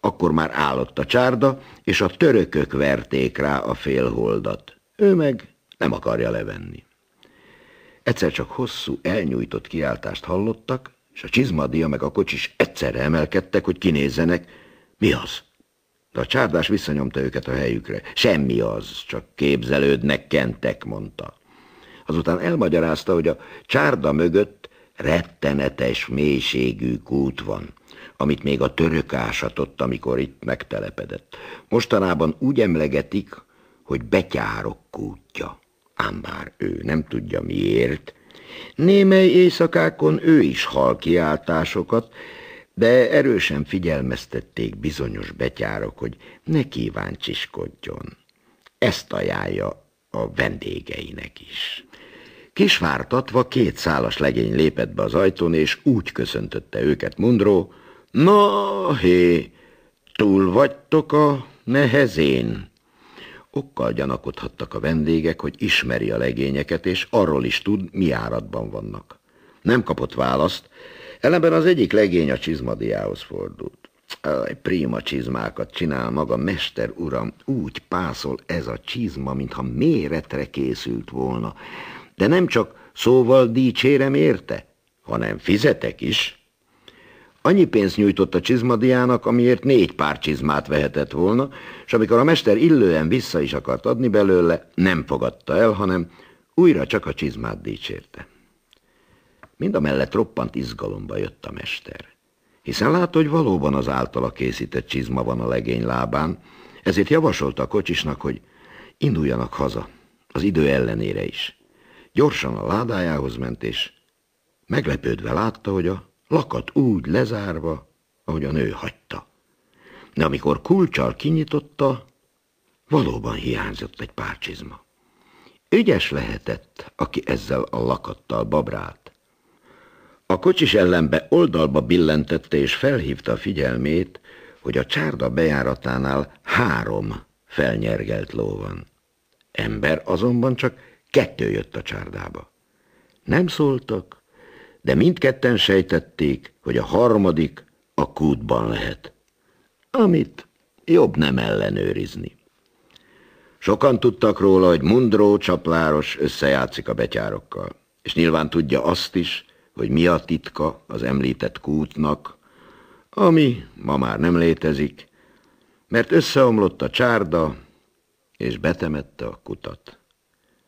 Akkor már állott a csárda, és a törökök verték rá a félholdat. Ő meg nem akarja levenni. Egyszer csak hosszú, elnyújtott kiáltást hallottak, és a csizmadia meg a kocsis egyszerre emelkedtek, hogy kinézzenek. Mi az? De a csárdás visszanyomta őket a helyükre. Semmi az, csak képzelődnek, kentek, mondta. Azután elmagyarázta, hogy a csárda mögött rettenetes mélységű kút van, amit még a török ásatott, amikor itt megtelepedett. Mostanában úgy emlegetik, hogy betyárok kútja. Ám bár ő nem tudja miért. Némely éjszakákon ő is hal kiáltásokat, de erősen figyelmeztették bizonyos betyárok, hogy ne kíváncsiskodjon. Ezt ajánlja a vendégeinek is. Kisvártatva két szálas legény lépett be az ajtón, és úgy köszöntötte őket Mundró, Na, hé, túl vagytok a nehezén. Okkal gyanakodhattak a vendégek, hogy ismeri a legényeket, és arról is tud, mi áradban vannak. Nem kapott választ, ellenben az egyik legény a csizmadiához fordult. Aj, prima csizmákat csinál maga, mester uram, úgy pászol ez a csizma, mintha méretre készült volna de nem csak szóval dicsérem érte, hanem fizetek is. Annyi pénzt nyújtott a csizmadiának, amiért négy pár csizmát vehetett volna, és amikor a mester illően vissza is akart adni belőle, nem fogadta el, hanem újra csak a csizmát dicsérte. Mind a mellett roppant izgalomba jött a mester, hiszen látta, hogy valóban az általa készített csizma van a legény lábán, ezért javasolta a kocsisnak, hogy induljanak haza, az idő ellenére is. Gyorsan a ládájához ment, és meglepődve látta, hogy a lakat úgy lezárva, ahogy a nő hagyta. De amikor kulcsal kinyitotta, valóban hiányzott egy pár csizma. Ügyes lehetett, aki ezzel a lakattal babrált. A kocsis ellenbe oldalba billentette és felhívta a figyelmét, hogy a csárda bejáratánál három felnyergelt ló van. Ember azonban csak kettő jött a csárdába. Nem szóltak, de mindketten sejtették, hogy a harmadik a kútban lehet, amit jobb nem ellenőrizni. Sokan tudtak róla, hogy Mundró csapláros összejátszik a betyárokkal, és nyilván tudja azt is, hogy mi a titka az említett kútnak, ami ma már nem létezik, mert összeomlott a csárda, és betemette a kutat.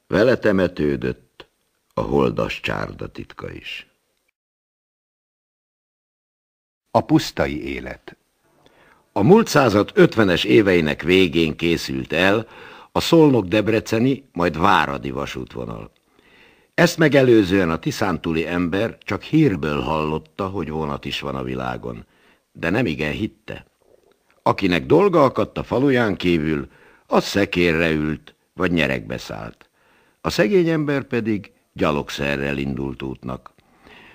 Vele temetődött a holdas csárda titka is. A pusztai élet A múlt század 50-es éveinek végén készült el a Szolnok-Debreceni, majd Váradi vasútvonal. Ezt megelőzően a tiszántúli ember csak hírből hallotta, hogy vonat is van a világon, de nem igen hitte. Akinek dolga akadt a faluján kívül, az szekérre ült, vagy nyerekbe szállt a szegény ember pedig gyalogszerrel indult útnak.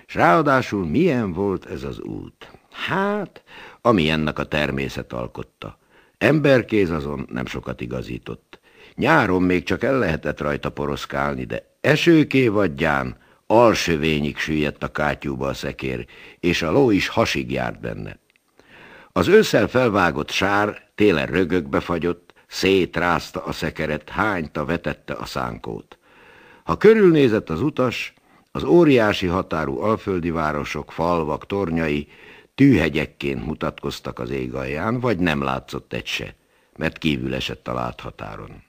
S ráadásul milyen volt ez az út? Hát, ami ennek a természet alkotta. Emberkéz azon nem sokat igazított. Nyáron még csak el lehetett rajta poroszkálni, de esőké vagyján alsövényig süllyedt a kátyúba a szekér, és a ló is hasig járt benne. Az ősszel felvágott sár télen rögökbe fagyott, Szétrázta a szekeret, hányta, vetette a szánkót. Ha körülnézett az utas, az óriási határú alföldi városok, falvak, tornyai tűhegyekként mutatkoztak az ég alján, vagy nem látszott egy se, mert kívül esett a láthatáron.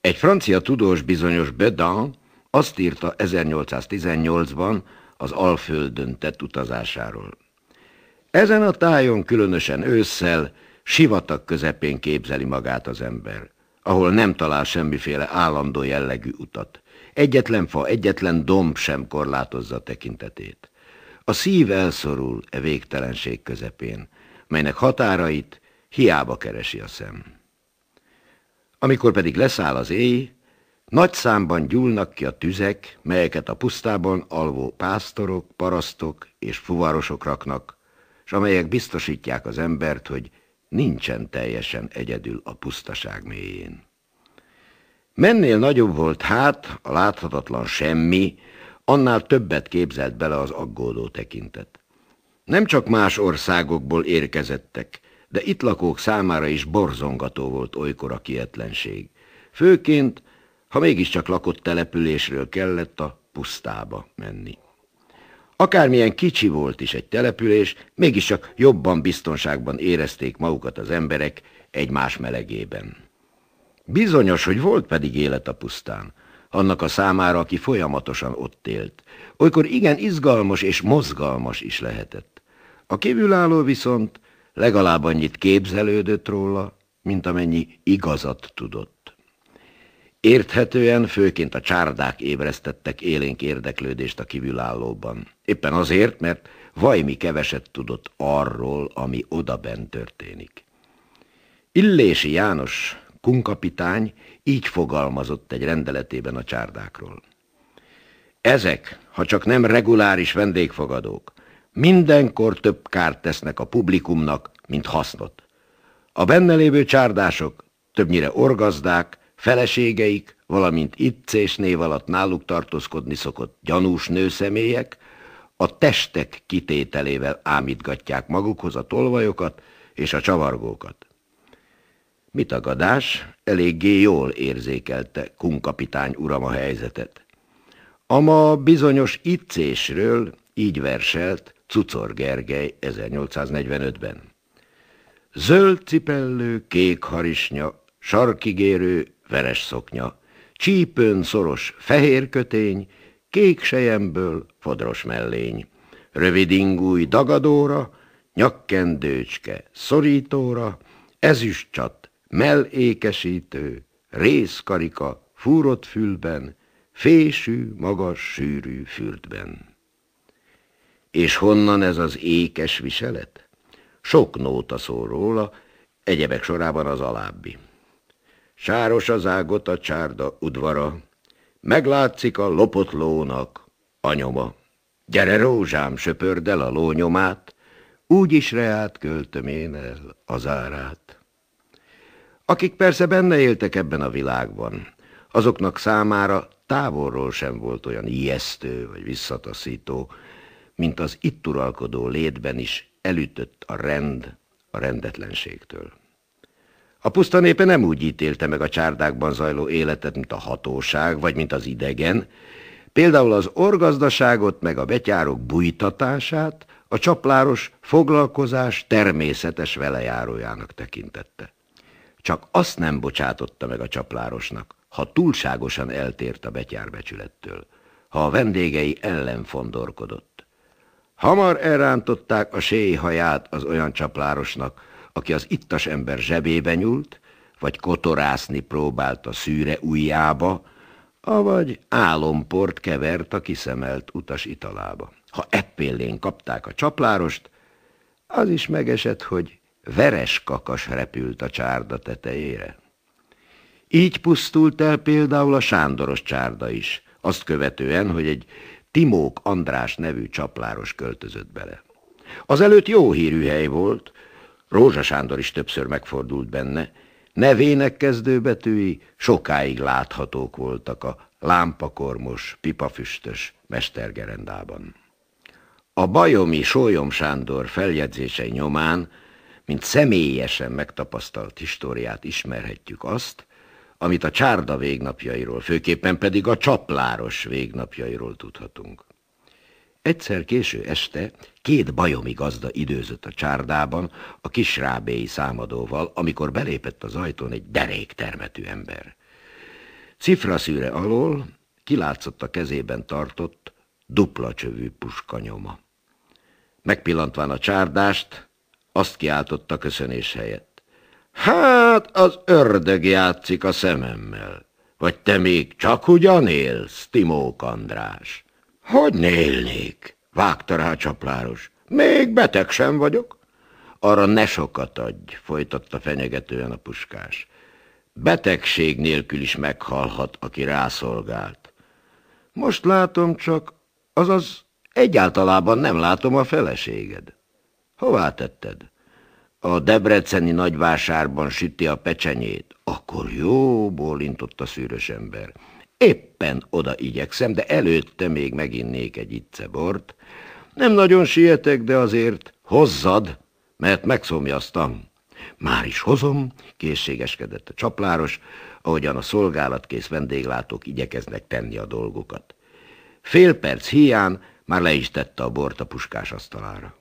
Egy francia tudós bizonyos Bedan azt írta 1818-ban az Alföldön tett utazásáról. Ezen a tájon különösen ősszel Sivatag közepén képzeli magát az ember, ahol nem talál semmiféle állandó jellegű utat. Egyetlen fa, egyetlen domb sem korlátozza tekintetét. A szív elszorul e végtelenség közepén, melynek határait hiába keresi a szem. Amikor pedig leszáll az éj, nagy számban gyúlnak ki a tüzek, melyeket a pusztában alvó pásztorok, parasztok és fuvarosok raknak, és amelyek biztosítják az embert, hogy nincsen teljesen egyedül a pusztaság mélyén. Mennél nagyobb volt hát a láthatatlan semmi, annál többet képzelt bele az aggódó tekintet. Nem csak más országokból érkezettek, de itt lakók számára is borzongató volt olykor a kietlenség. Főként, ha mégiscsak lakott településről kellett a pusztába menni. Akármilyen kicsi volt is egy település, mégiscsak jobban biztonságban érezték magukat az emberek egymás melegében. Bizonyos, hogy volt pedig élet a pusztán, annak a számára, aki folyamatosan ott élt. Olykor igen izgalmas és mozgalmas is lehetett. A kívülálló viszont legalább annyit képzelődött róla, mint amennyi igazat tudott. Érthetően főként a csárdák ébresztettek élénk érdeklődést a kívülállóban. Éppen azért, mert vajmi keveset tudott arról, ami odabent történik. Illési János, kunkapitány így fogalmazott egy rendeletében a csárdákról. Ezek, ha csak nem reguláris vendégfogadók, mindenkor több kárt tesznek a publikumnak, mint hasznot. A benne lévő csárdások többnyire orgazdák, Feleségeik, valamint itt és név alatt náluk tartózkodni szokott gyanús nőszemélyek, a testek kitételével ámítgatják magukhoz a tolvajokat és a csavargókat. Mitagadás eléggé jól érzékelte kunkapitány uram a helyzetet. Ama bizonyos iccésről így verselt Cucor Gergely 1845-ben. Zöld cipellő, kék harisnya, sarkigérő, veres szoknya, csípőn szoros fehér kötény, kék sejemből fodros mellény, rövid ingúj dagadóra, nyakkendőcske szorítóra, ezüstcsat, mellékesítő, részkarika fúrott fülben, fésű, magas, sűrű fürdben. És honnan ez az ékes viselet? Sok nóta szól róla, egyebek sorában az alábbi. Sáros az ágot a csárda udvara, Meglátszik a lopott lónak a nyoma. Gyere, rózsám, söpörd el a lónyomát, Úgy is reát költöm én el az árát. Akik persze benne éltek ebben a világban, azoknak számára távolról sem volt olyan ijesztő vagy visszataszító, mint az itt uralkodó létben is elütött a rend a rendetlenségtől. A puszta népe nem úgy ítélte meg a csárdákban zajló életet, mint a hatóság, vagy mint az idegen, például az orgazdaságot, meg a betyárok bújtatását a csapláros foglalkozás természetes velejárójának tekintette. Csak azt nem bocsátotta meg a csaplárosnak, ha túlságosan eltért a betyárbecsülettől, ha a vendégei ellen fondorkodott. Hamar elrántották a séjhaját az olyan csaplárosnak, aki az ittas ember zsebébe nyúlt, vagy kotorászni próbált a szűre ujjába, avagy álomport kevert a kiszemelt utas italába. Ha eppélén kapták a csaplárost, az is megesett, hogy veres kakas repült a csárda tetejére. Így pusztult el például a Sándoros csárda is, azt követően, hogy egy Timók András nevű csapláros költözött bele. Az előtt jó hírű hely volt, Rózsa Sándor is többször megfordult benne, nevének kezdőbetűi sokáig láthatók voltak a lámpakormos, pipafüstös mestergerendában. A bajomi Sólyom Sándor feljegyzése nyomán, mint személyesen megtapasztalt históriát ismerhetjük azt, amit a csárda végnapjairól, főképpen pedig a csapláros végnapjairól tudhatunk. Egyszer késő este két bajomi gazda időzött a csárdában a kisrábéi számadóval, amikor belépett az ajtón egy derék termetű ember. Cifraszűre alól kilátszott a kezében tartott dupla csövű puskanyoma. Megpillantván a csárdást, azt kiáltotta köszönés helyett. Hát az ördög játszik a szememmel, vagy te még csak ugyan élsz, Timók András. Hogy nélnék? Vágta rá csapláros. Még beteg sem vagyok. Arra ne sokat adj, folytatta fenyegetően a puskás. Betegség nélkül is meghalhat, aki rászolgált. Most látom csak, azaz egyáltalában nem látom a feleséged. Hová tetted? A debreceni nagyvásárban süti a pecsenyét. Akkor jó, bólintott a szűrös ember. Éppen oda igyekszem, de előtte még meginnék egy bort. Nem nagyon sietek, de azért hozzad, mert megszomjaztam. Már is hozom, készségeskedett a csapláros, ahogyan a szolgálatkész vendéglátók igyekeznek tenni a dolgokat. Fél perc hián már le is tette a bort a puskás asztalára.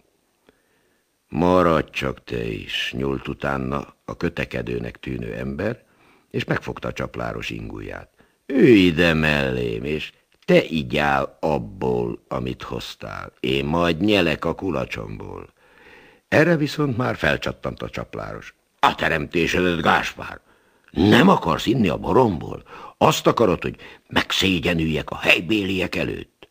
Maradj csak te is, nyúlt utána a kötekedőnek tűnő ember, és megfogta a csapláros ingulját ő ide mellém, és te igyál abból, amit hoztál, én majd nyelek a kulacsomból. Erre viszont már felcsattant a csapláros. A teremtésedet, Gáspár! Nem akarsz inni a boromból? Azt akarod, hogy megszégyenüljek a helybéliek előtt?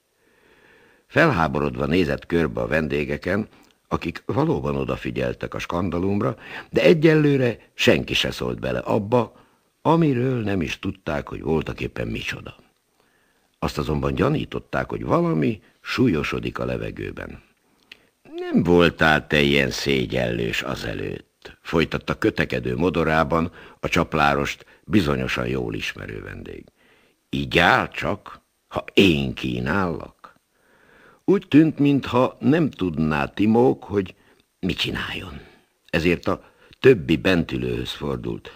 Felháborodva nézett körbe a vendégeken, akik valóban odafigyeltek a skandalumra, de egyelőre senki se szólt bele abba, amiről nem is tudták, hogy voltak éppen micsoda. Azt azonban gyanították, hogy valami súlyosodik a levegőben. Nem voltál te ilyen szégyellős azelőtt, folytatta kötekedő modorában a csaplárost bizonyosan jól ismerő vendég. Így áll csak, ha én kínállak. Úgy tűnt, mintha nem tudná Timók, hogy mit csináljon. Ezért a többi bentülőhöz fordult.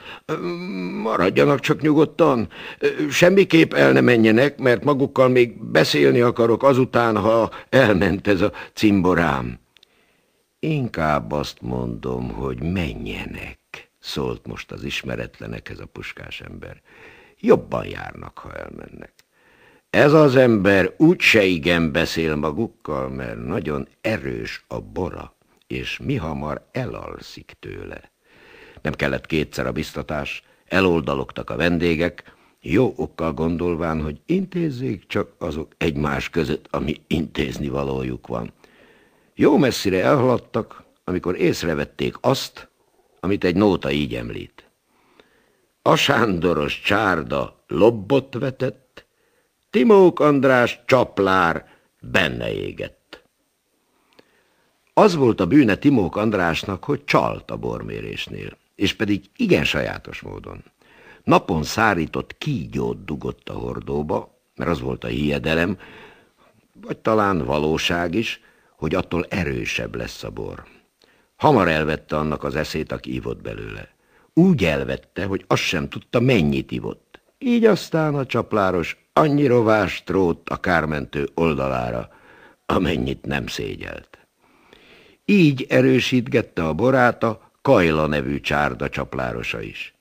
Maradjanak csak nyugodtan, semmiképp el ne menjenek, mert magukkal még beszélni akarok azután, ha elment ez a cimborám. Inkább azt mondom, hogy menjenek, szólt most az ismeretlenekhez a puskás ember. Jobban járnak, ha elmennek. Ez az ember úgyse igen beszél magukkal, mert nagyon erős a bora, és mi hamar elalszik tőle nem kellett kétszer a biztatás, eloldalogtak a vendégek, jó okkal gondolván, hogy intézzék csak azok egymás között, ami intézni valójuk van. Jó messzire elhaladtak, amikor észrevették azt, amit egy nóta így említ. A Sándoros csárda lobbot vetett, Timók András csaplár benne égett. Az volt a bűne Timók Andrásnak, hogy csalt a bormérésnél és pedig igen sajátos módon. Napon szárított kígyót dugott a hordóba, mert az volt a hiedelem, vagy talán valóság is, hogy attól erősebb lesz a bor. Hamar elvette annak az eszét, aki ivott belőle. Úgy elvette, hogy azt sem tudta, mennyit ivott. Így aztán a csapláros annyi rovást trót a kármentő oldalára, amennyit nem szégyelt. Így erősítgette a boráta, Kajla nevű csárda csaplárosa is.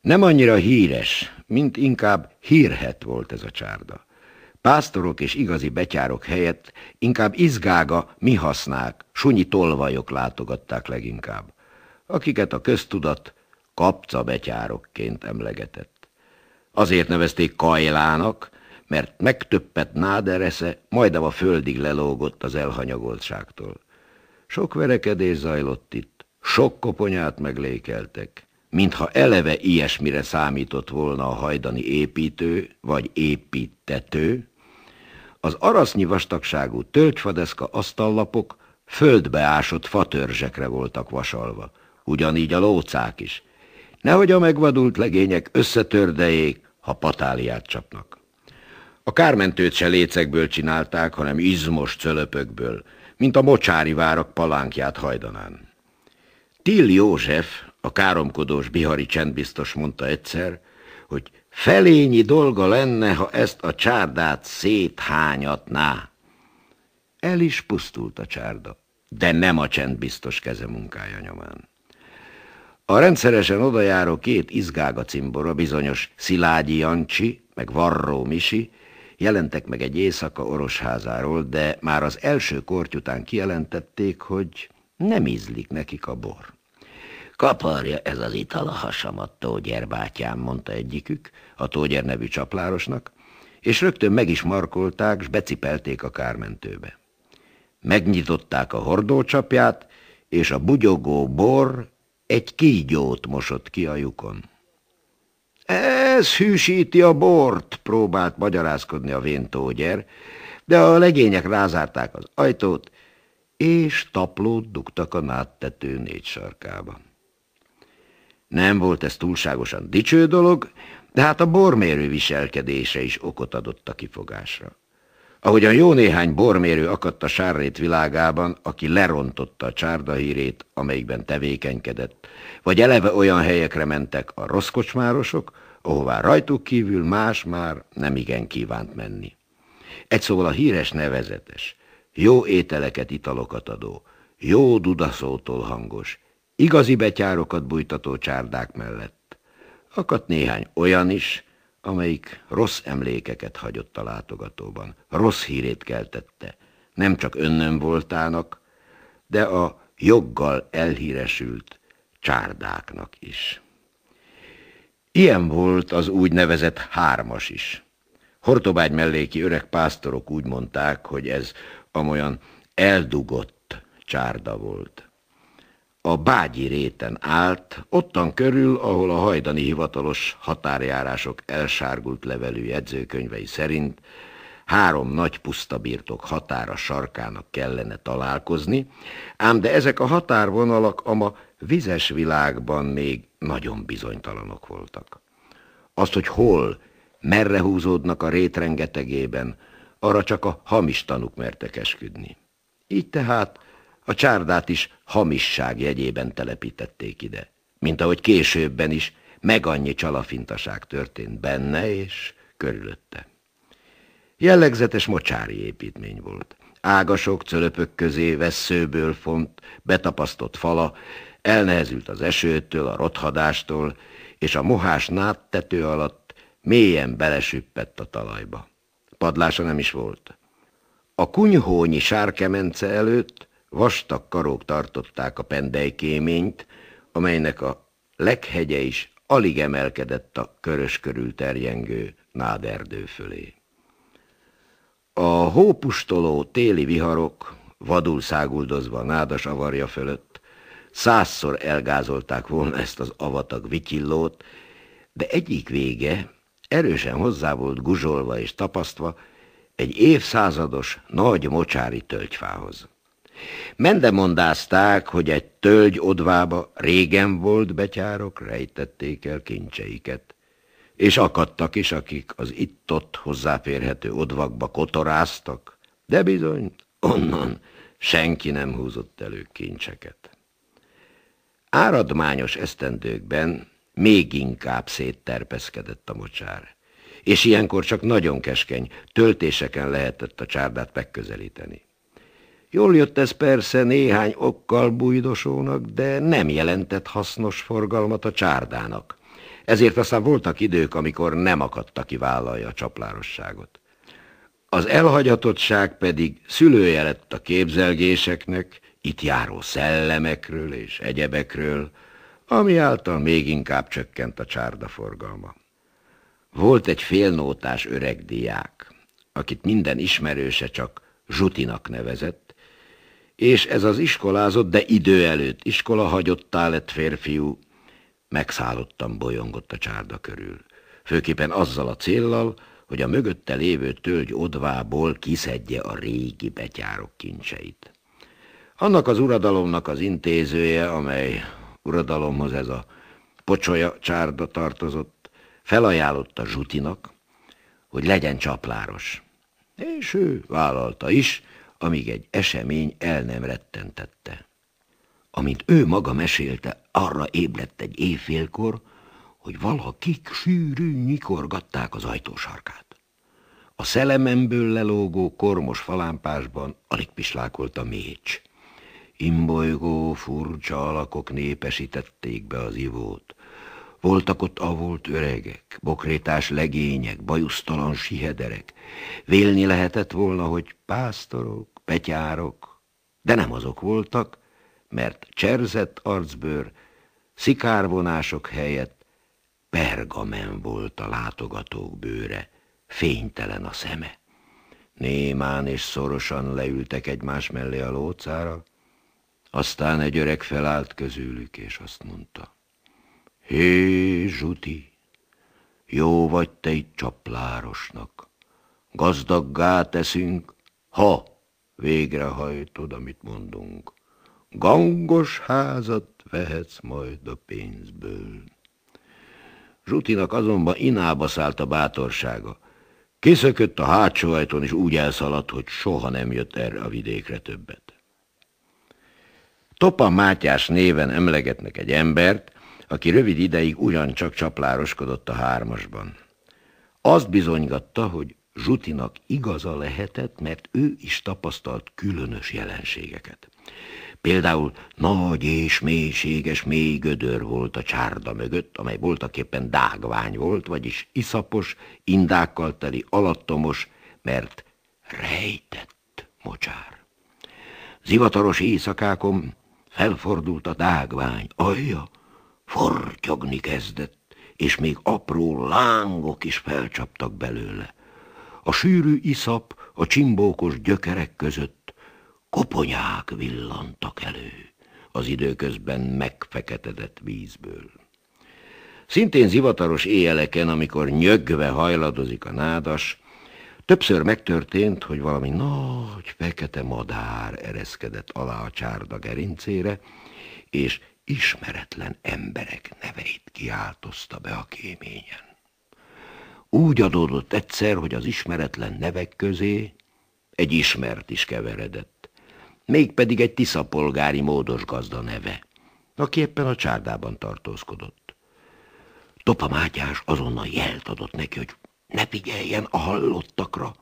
Nem annyira híres, mint inkább hírhet volt ez a csárda. Pásztorok és igazi betyárok helyett inkább izgága mi hasznák, sunyi tolvajok látogatták leginkább, akiket a köztudat kapca betyárokként emlegetett. Azért nevezték Kajlának, mert megtöppett náderesze majdnem a földig lelógott az elhanyagoltságtól. Sok verekedés zajlott itt, sok koponyát meglékeltek, mintha eleve ilyesmire számított volna a hajdani építő vagy építető, az arasznyi vastagságú tölgyfadeszka asztallapok földbeásott fatörzsekre voltak vasalva, ugyanígy a lócák is. Nehogy a megvadult legények összetördejék, ha patáliát csapnak. A kármentőt se lécekből csinálták, hanem izmos cölöpökből, mint a mocsári várak palánkját hajdanán. Till József, a káromkodós bihari csendbiztos mondta egyszer, hogy felényi dolga lenne, ha ezt a csárdát széthányatná. El is pusztult a csárda, de nem a csendbiztos keze munkája nyomán. A rendszeresen odajáró két izgága cimbora, bizonyos Szilágyi Jancsi, meg Varró Misi, jelentek meg egy éjszaka orosházáról, de már az első korty után kijelentették, hogy nem ízlik nekik a bor. Kaparja ez az ital a hasamat, Tógyer bátyám, mondta egyikük, a Tógyer nevű csaplárosnak, és rögtön meg is markolták, s becipelték a kármentőbe. Megnyitották a hordócsapját, és a bugyogó bor egy kígyót mosott ki a lyukon. Ez hűsíti a bort, próbált magyarázkodni a Tógyer, de a legények rázárták az ajtót, és taplót dugtak a náttető négy sarkába. Nem volt ez túlságosan dicső dolog, de hát a bormérő viselkedése is okot adott a kifogásra. Ahogyan jó néhány bormérő akadt a sárrét világában, aki lerontotta a csárdahírét, amelyikben tevékenykedett, vagy eleve olyan helyekre mentek a rossz kocsmárosok, ahová rajtuk kívül más már nem igen kívánt menni. Egy szóval a híres nevezetes – jó ételeket, italokat adó, jó dudaszótól hangos, igazi betyárokat bújtató csárdák mellett. Akadt néhány olyan is, amelyik rossz emlékeket hagyott a látogatóban, rossz hírét keltette, nem csak önnön voltának, de a joggal elhíresült csárdáknak is. Ilyen volt az úgynevezett hármas is. Hortobágy melléki öreg pásztorok úgy mondták, hogy ez amolyan eldugott csárda volt. A bágyi réten állt, ottan körül, ahol a hajdani hivatalos határjárások elsárgult levelű jegyzőkönyvei szerint három nagy birtok határa sarkának kellene találkozni, ám de ezek a határvonalak a ma vizes világban még nagyon bizonytalanok voltak. Azt, hogy hol, merre húzódnak a rétrengetegében. rengetegében, arra csak a hamis tanuk mertek esküdni. Így tehát a csárdát is hamisság jegyében telepítették ide, mint ahogy későbben is meg annyi csalafintaság történt benne és körülötte. Jellegzetes mocsári építmény volt. Ágasok, cölöpök közé, vesszőből font, betapasztott fala, elnehezült az esőtől, a rothadástól, és a mohás náttető alatt mélyen belesüppett a talajba padlása nem is volt. A kunyhónyi sárkemence előtt vastag karok tartották a pendelykéményt, amelynek a leghegye is alig emelkedett a körös körül terjengő náderdő fölé. A hópustoló téli viharok, vadul száguldozva a nádas avarja fölött, százszor elgázolták volna ezt az avatag vikillót, de egyik vége erősen hozzá volt guzsolva és tapasztva egy évszázados nagy mocsári tölgyfához. Mendemondázták, hogy egy tölgy odvába régen volt betyárok, rejtették el kincseiket. És akadtak is, akik az itt-ott hozzáférhető odvakba kotoráztak, de bizony onnan senki nem húzott elő kincseket. Áradmányos esztendőkben még inkább szétterpeszkedett a mocsár. És ilyenkor csak nagyon keskeny, töltéseken lehetett a csárdát megközelíteni. Jól jött ez persze néhány okkal bújdosónak, de nem jelentett hasznos forgalmat a csárdának. Ezért aztán voltak idők, amikor nem akadta ki vállalja a csaplárosságot. Az elhagyatottság pedig szülője lett a képzelgéseknek, itt járó szellemekről és egyebekről, ami által még inkább csökkent a csárda forgalma. Volt egy félnótás öreg diák, akit minden ismerőse csak Zsutinak nevezett, és ez az iskolázott, de idő előtt iskola hagyottá lett férfiú, megszállottan bolyongott a csárda körül, főképpen azzal a céllal, hogy a mögötte lévő tölgy odvából kiszedje a régi betyárok kincseit. Annak az uradalomnak az intézője, amely uradalomhoz ez a pocsolya csárda tartozott, felajánlotta Zsutinak, hogy legyen csapláros. És ő vállalta is, amíg egy esemény el nem rettentette. Amint ő maga mesélte, arra ébredt egy éjfélkor, hogy valakik sűrű nyikorgatták az ajtósarkát. A szelememből lelógó kormos falámpásban alig pislákolt a mécs. Imbolygó, furcsa alakok népesítették be az ivót. Voltak ott avolt öregek, bokrétás legények, bajusztalan sihederek. Vélni lehetett volna, hogy pásztorok, petyárok, de nem azok voltak, mert cserzett arcbőr, szikárvonások helyett pergamen volt a látogatók bőre, fénytelen a szeme. Némán és szorosan leültek egymás mellé a lócára, aztán egy öreg felállt közülük, és azt mondta. Hé, Zsuti, jó vagy te egy csaplárosnak. Gazdaggá teszünk, ha végrehajtod, amit mondunk. Gangos házat vehetsz majd a pénzből. Zsutinak azonban inába szállt a bátorsága. Kiszökött a hátsó ajtón, és úgy elszaladt, hogy soha nem jött erre a vidékre többet. Topa Mátyás néven emlegetnek egy embert, aki rövid ideig ugyancsak csaplároskodott a hármasban. Azt bizonygatta, hogy Zsutinak igaza lehetett, mert ő is tapasztalt különös jelenségeket. Például nagy és mélységes mély gödör volt a csárda mögött, amely voltaképpen dágvány volt, vagyis iszapos, indákkal teli, alattomos, mert rejtett mocsár. Zivataros éjszakákon Felfordult a dágvány, alja, fortyogni kezdett, és még apró lángok is felcsaptak belőle. A sűrű iszap a csimbókos gyökerek között koponyák villantak elő az időközben megfeketedett vízből. Szintén zivataros éjeleken, amikor nyögve hajladozik a nádas, Többször megtörtént, hogy valami nagy fekete madár ereszkedett alá a csárda gerincére, és ismeretlen emberek neveit kiáltozta be a kéményen. Úgy adódott egyszer, hogy az ismeretlen nevek közé egy ismert is keveredett, mégpedig egy tiszapolgári módos gazda neve, aki éppen a csárdában tartózkodott. Topa Mátyás azonnal jelt adott neki, hogy ne figyeljen a hallottakra.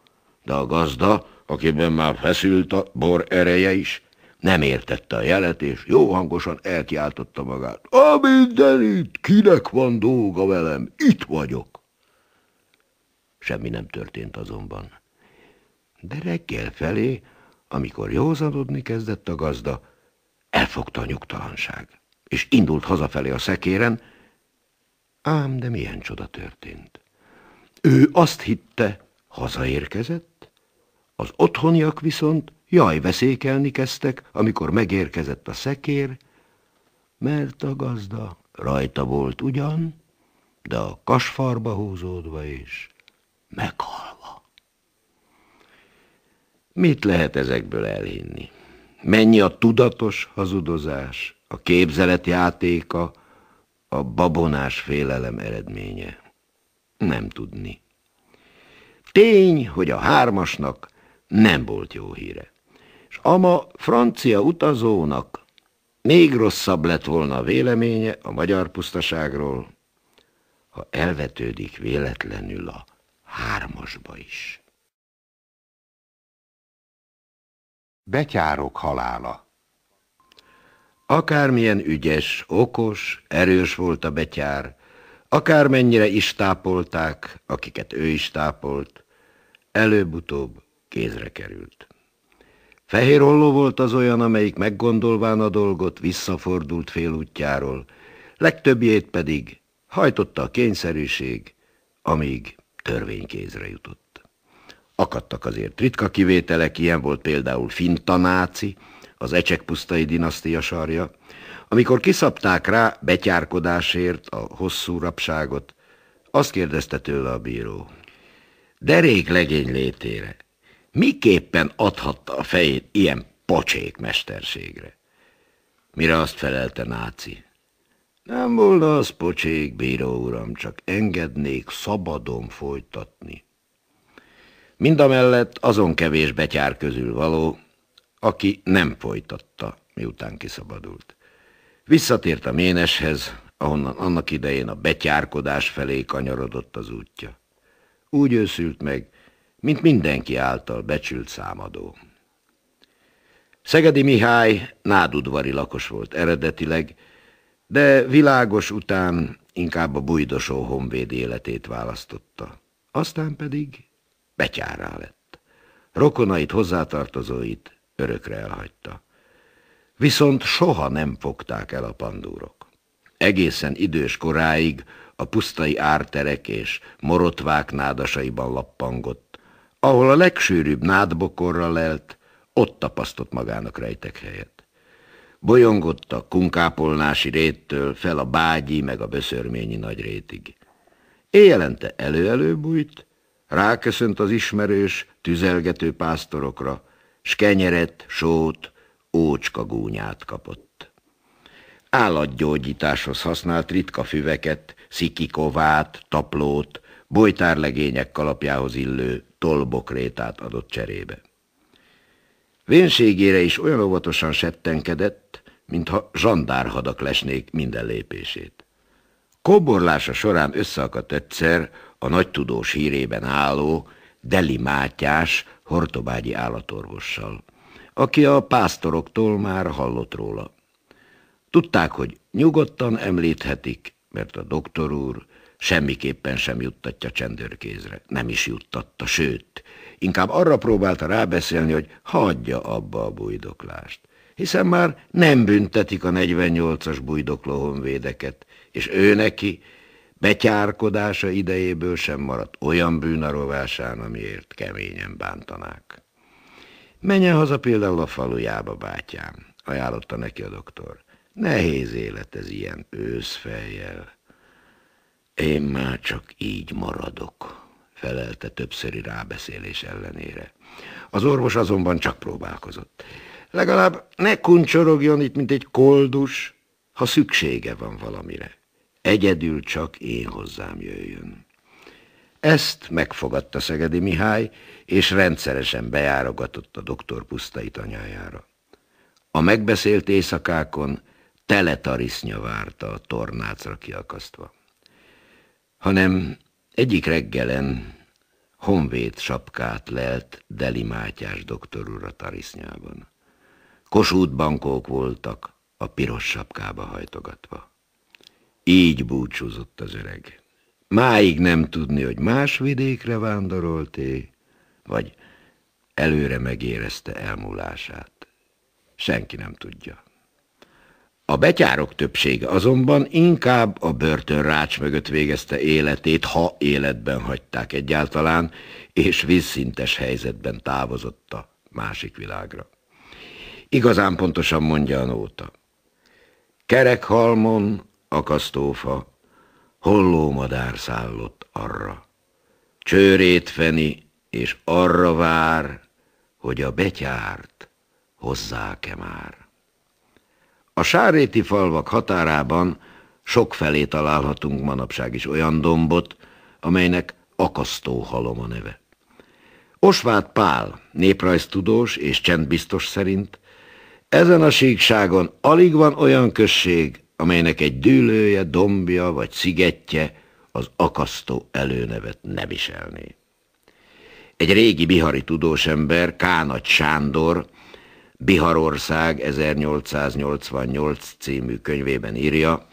De a gazda, akiben már feszült a bor ereje is, nem értette a jelet, és jó hangosan elkiáltotta magát. A itt kinek van dolga velem, itt vagyok. Semmi nem történt azonban. De reggel felé, amikor józanodni kezdett a gazda, elfogta a nyugtalanság, és indult hazafelé a szekéren, ám de milyen csoda történt. Ő azt hitte, hazaérkezett, az otthoniak viszont jaj veszékelni kezdtek, amikor megérkezett a szekér, mert a gazda rajta volt ugyan, de a kasfarba húzódva is meghalva. Mit lehet ezekből elhinni? Mennyi a tudatos hazudozás, a képzelet játéka, a babonás félelem eredménye? nem tudni. Tény, hogy a hármasnak nem volt jó híre, és ama francia utazónak még rosszabb lett volna a véleménye a magyar pusztaságról, ha elvetődik véletlenül a hármasba is. Betyárok halála Akármilyen ügyes, okos, erős volt a betyár, Akármennyire is tápolták, akiket ő is tápolt, előbb-utóbb kézre került. Fehér holló volt az olyan, amelyik meggondolván a dolgot visszafordult félútjáról, legtöbbjét pedig hajtotta a kényszerűség, amíg törvénykézre jutott. Akadtak azért ritka kivételek, ilyen volt például Fintanáci, az Ecsekpusztai dinasztia sarja, amikor kiszapták rá betyárkodásért a hosszú rabságot, azt kérdezte tőle a bíró. Derék legény létére, miképpen adhatta a fejét ilyen pocsék mesterségre? Mire azt felelte náci. Nem volna az pocsék, bíró uram, csak engednék szabadon folytatni. Mind a mellett azon kevés betyár közül való, aki nem folytatta, miután kiszabadult. Visszatért a méneshez, ahonnan annak idején a betyárkodás felé kanyarodott az útja. Úgy őszült meg, mint mindenki által becsült számadó. Szegedi Mihály nádudvari lakos volt eredetileg, de világos után inkább a bujdosó honvéd életét választotta. Aztán pedig betyárá lett. Rokonait, hozzátartozóit örökre elhagyta viszont soha nem fogták el a pandúrok. Egészen idős koráig a pusztai árterek és morotvák nádasaiban lappangott, ahol a legsűrűbb nádbokorra lelt, ott tapasztott magának rejtek helyet. Bolyongott a kunkápolnási réttől fel a bágyi meg a böszörményi nagy rétig. Éjjelente elő-elő bújt, ráköszönt az ismerős, tüzelgető pásztorokra, s kenyeret, sót, ócska gúnyát kapott. Állatgyógyításhoz használt ritka füveket, szikikovát, taplót, bolytárlegények kalapjához illő tolbokrétát adott cserébe. Vénségére is olyan óvatosan settenkedett, mintha zsandárhadak lesnék minden lépését. Koborlása során összeakadt egyszer a nagy tudós hírében álló Deli Mátyás hortobágyi állatorvossal aki a pásztoroktól már hallott róla. Tudták, hogy nyugodtan említhetik, mert a doktor úr semmiképpen sem juttatja csendőrkézre, nem is juttatta, sőt, inkább arra próbálta rábeszélni, hogy hagyja abba a bujdoklást, hiszen már nem büntetik a 48-as bujdokló honvédeket, és ő neki betyárkodása idejéből sem maradt olyan bűnarovásán, amiért keményen bántanák. Menjen haza például a falujába, bátyám, ajánlotta neki a doktor. Nehéz élet ez ilyen őszfejjel. Én már csak így maradok, felelte többszöri rábeszélés ellenére. Az orvos azonban csak próbálkozott. Legalább ne kuncsorogjon itt, mint egy koldus, ha szüksége van valamire. Egyedül csak én hozzám jöjjön. Ezt megfogadta Szegedi Mihály, és rendszeresen bejárogatott a doktor pusztait anyájára. A megbeszélt éjszakákon tele tarisznya várta a tornácra kiakasztva. Hanem egyik reggelen honvéd sapkát lelt Deli Mátyás doktor úr a tarisznyában. Kossuth bankók voltak, a piros sapkába hajtogatva. Így búcsúzott az öreg. Máig nem tudni, hogy más vidékre vándorolté, vagy előre megérezte elmúlását. Senki nem tudja. A betyárok többsége azonban inkább a börtön rács mögött végezte életét, ha életben hagyták egyáltalán, és vízszintes helyzetben távozott a másik világra. Igazán pontosan mondja a nóta. Kerekhalmon, akasztófa, madár szállott arra. Csőrét feni, és arra vár, hogy a betyárt hozzá-e már. A sáréti falvak határában sokfelé találhatunk manapság is olyan dombot, amelynek akasztó halom a neve. Osvát Pál, néprajztudós és csendbiztos szerint, ezen a síkságon alig van olyan község, amelynek egy dűlője, dombja vagy szigetje az akasztó előnevet ne viselné. Egy régi bihari tudósember, Kánat Sándor, Biharország 1888 című könyvében írja,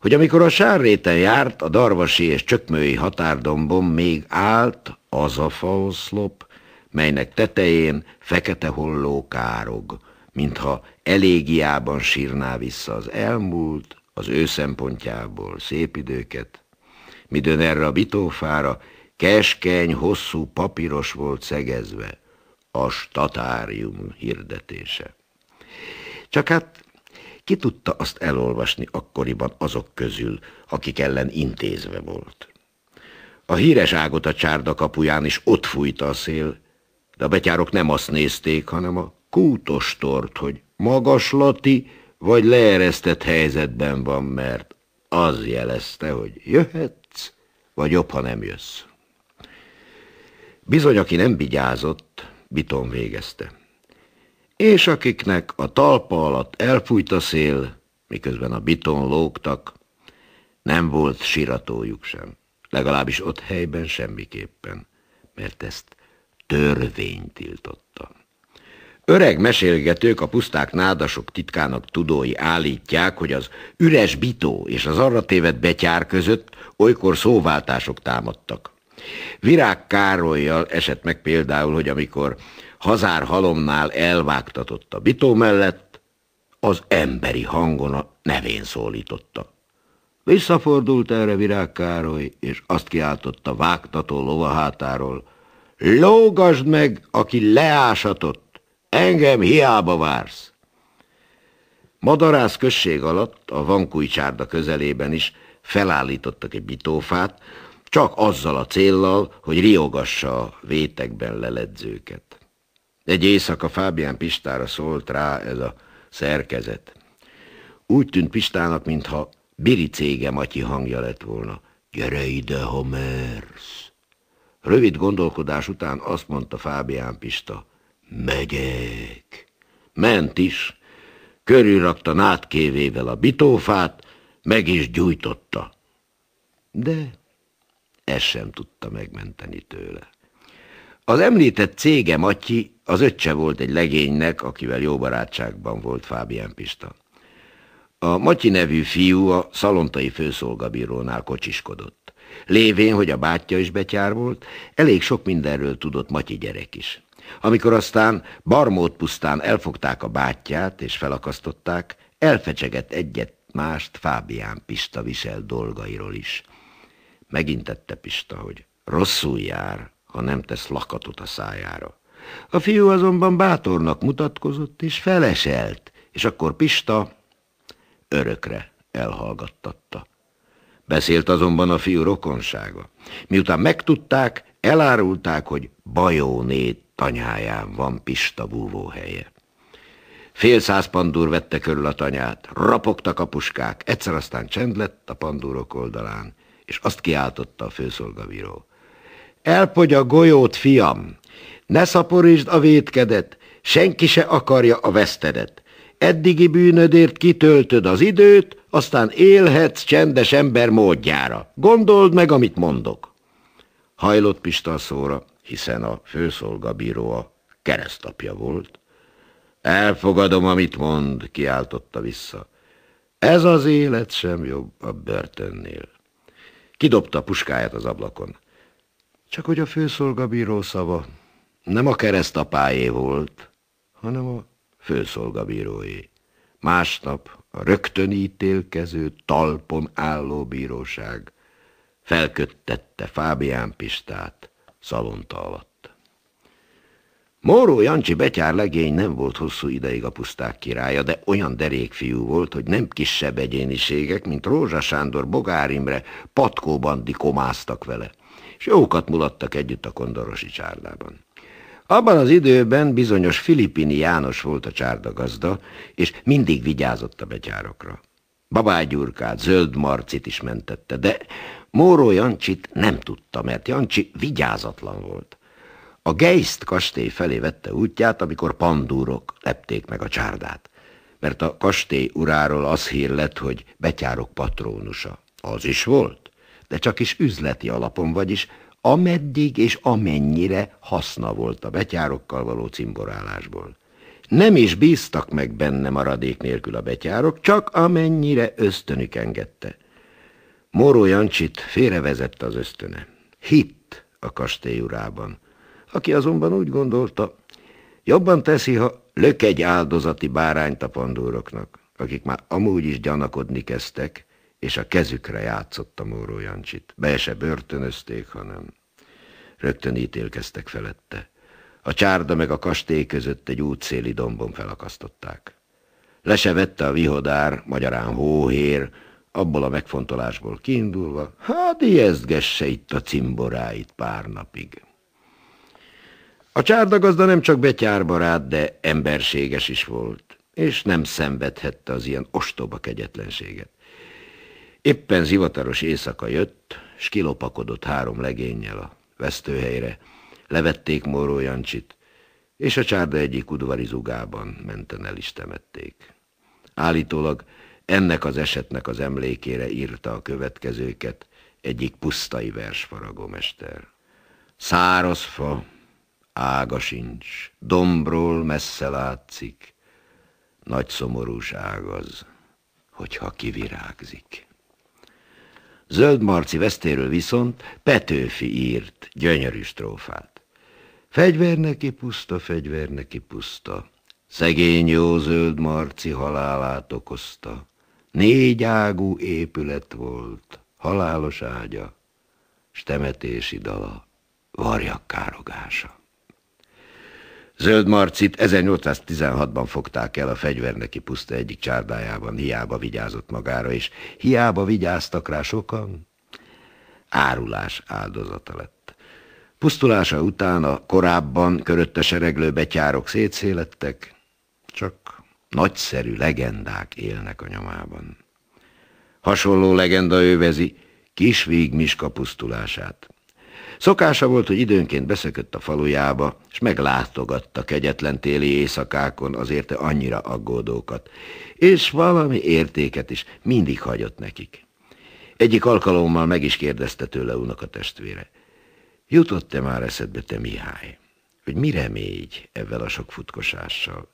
hogy amikor a sárréten járt, a darvasi és csökmői határdombon még állt az a faoszlop, melynek tetején fekete holló károg, mintha elégiában sírná vissza az elmúlt, az ő szempontjából szép időket, midőn erre a bitófára keskeny, hosszú papíros volt szegezve a statárium hirdetése. Csak hát ki tudta azt elolvasni akkoriban azok közül, akik ellen intézve volt. A híres ágot a csárda kapuján is ott fújta a szél, de a betyárok nem azt nézték, hanem a kútostort, hogy magaslati vagy leeresztett helyzetben van, mert az jelezte, hogy jöhetsz, vagy jobb, ha nem jössz. Bizony, aki nem vigyázott, biton végezte. És akiknek a talpa alatt elfújt a szél, miközben a biton lógtak, nem volt siratójuk sem, legalábbis ott helyben semmiképpen, mert ezt törvény tiltott. Öreg mesélgetők a puszták nádasok titkának tudói állítják, hogy az üres bitó és az arra tévedt betyár között olykor szóváltások támadtak. Virág Károlyjal esett meg például, hogy amikor hazár halomnál elvágtatott a bitó mellett, az emberi hangon a nevén szólította. Visszafordult erre Virág Károly, és azt kiáltotta vágtató lovahátáról, Lógasd meg, aki leásatott! Engem hiába vársz. Madarász község alatt, a Vankúj csárda közelében is felállítottak egy bitófát, csak azzal a céllal, hogy riogassa a vétekben leledzőket. Egy éjszaka Fábián Pistára szólt rá ez a szerkezet. Úgy tűnt Pistának, mintha Biri cége Matyi hangja lett volna. Gyere ide, ha mersz! Rövid gondolkodás után azt mondta Fábián Pista. Megyek. Ment is, körülrakta nátkévével a bitófát, meg is gyújtotta. De ez sem tudta megmenteni tőle. Az említett cége Matyi az öccse volt egy legénynek, akivel jó barátságban volt Fábián Pista. A Matyi nevű fiú a szalontai főszolgabírónál kocsiskodott. Lévén, hogy a bátyja is betyár volt, elég sok mindenről tudott Matyi gyerek is. Amikor aztán barmót pusztán elfogták a bátyját és felakasztották, elfecsegett egyet mást Fábián Pista visel dolgairól is. Megintette Pista, hogy rosszul jár, ha nem tesz lakatot a szájára. A fiú azonban bátornak mutatkozott, és feleselt, és akkor Pista örökre elhallgattatta. Beszélt azonban a fiú rokonsága. Miután megtudták, elárulták, hogy bajónét tanyáján van Pista búvóhelye. Fél száz pandúr vette körül a tanyát, rapogtak a puskák, egyszer aztán csend lett a pandúrok oldalán, és azt kiáltotta a főszolgabíró. Elpogy a golyót, fiam! Ne szaporítsd a vétkedet, senki se akarja a vesztedet. Eddigi bűnödért kitöltöd az időt, aztán élhetsz csendes ember módjára. Gondold meg, amit mondok. Hajlott Pista a szóra, hiszen a főszolgabíró a keresztapja volt. Elfogadom, amit mond, kiáltotta vissza. Ez az élet sem jobb a börtönnél. Kidobta a puskáját az ablakon. Csak hogy a főszolgabíró szava nem a keresztapájé volt, hanem a főszolgabírói. Másnap a rögtön ítélkező talpon álló bíróság felköttette Fábián Pistát, szalonta alatt. Móró Jancsi betyár legény nem volt hosszú ideig a puszták királya, de olyan derékfiú volt, hogy nem kisebb egyéniségek, mint Rózsa Sándor, Bogárimre patkóbandi komáztak vele, és jókat mulattak együtt a kondorosi csárdában. Abban az időben bizonyos Filipini János volt a csárdagazda, és mindig vigyázott a betyárokra. Babágyurkát, Zöld Marcit is mentette, de Móró Jancsit nem tudta, mert Jancsi vigyázatlan volt. A Geist kastély felé vette útját, amikor pandúrok lepték meg a csárdát, mert a kastély uráról az hír lett, hogy betyárok patrónusa. Az is volt, de csak is üzleti alapon, vagyis ameddig és amennyire haszna volt a betyárokkal való cimborálásból. Nem is bíztak meg benne maradék nélkül a betyárok, csak amennyire ösztönük engedte. Moró Jancsit félrevezette az ösztöne. Hitt a kastélyurában, aki azonban úgy gondolta, jobban teszi, ha lök egy áldozati bárányt a pandúroknak, akik már amúgy is gyanakodni kezdtek, és a kezükre játszott a Móró Jancsit. Be se börtönözték, hanem rögtön ítélkeztek felette. A csárda meg a kastély között egy útszéli dombon felakasztották. Le se vette a vihodár, magyarán hóhér, abból a megfontolásból kiindulva, hát ijesztgesse itt a cimboráit pár napig. A csárdagazda nem csak betyárbarát, de emberséges is volt, és nem szenvedhette az ilyen ostoba kegyetlenséget. Éppen zivataros éjszaka jött, s kilopakodott három legényel a vesztőhelyre, levették Moró Jancsit, és a csárda egyik udvari zugában menten el is temették. Állítólag ennek az esetnek az emlékére írta a következőket egyik pusztai versfaragómester. Száraz fa, ága sincs, dombról messze látszik, nagy szomorúság az, hogyha kivirágzik. Zöld Marci vesztéről viszont Petőfi írt gyönyörű strófát. Fegyver neki puszta, fegyver neki puszta, Szegény zöld marci halálát okozta. Négy ágú épület volt, halálos ágya, S temetési dala, varjak károgása. Zöld Marcit 1816-ban fogták el a fegyverneki puszta egyik csárdájában, hiába vigyázott magára, és hiába vigyáztak rá sokan, árulás áldozata lett. Pusztulása után a korábban körötte sereglő betyárok szétszélettek, csak nagyszerű legendák élnek a nyomában. Hasonló legenda övezi Kisvég Miska pusztulását. Szokása volt, hogy időnként beszökött a falujába, és meglátogatta kegyetlen téli éjszakákon az érte annyira aggódókat, és valami értéket is mindig hagyott nekik. Egyik alkalommal meg is kérdezte tőle unokatestvére. testvére. Jutott-e már eszedbe, te Mihály, hogy mire mégy ebben a sok futkosással,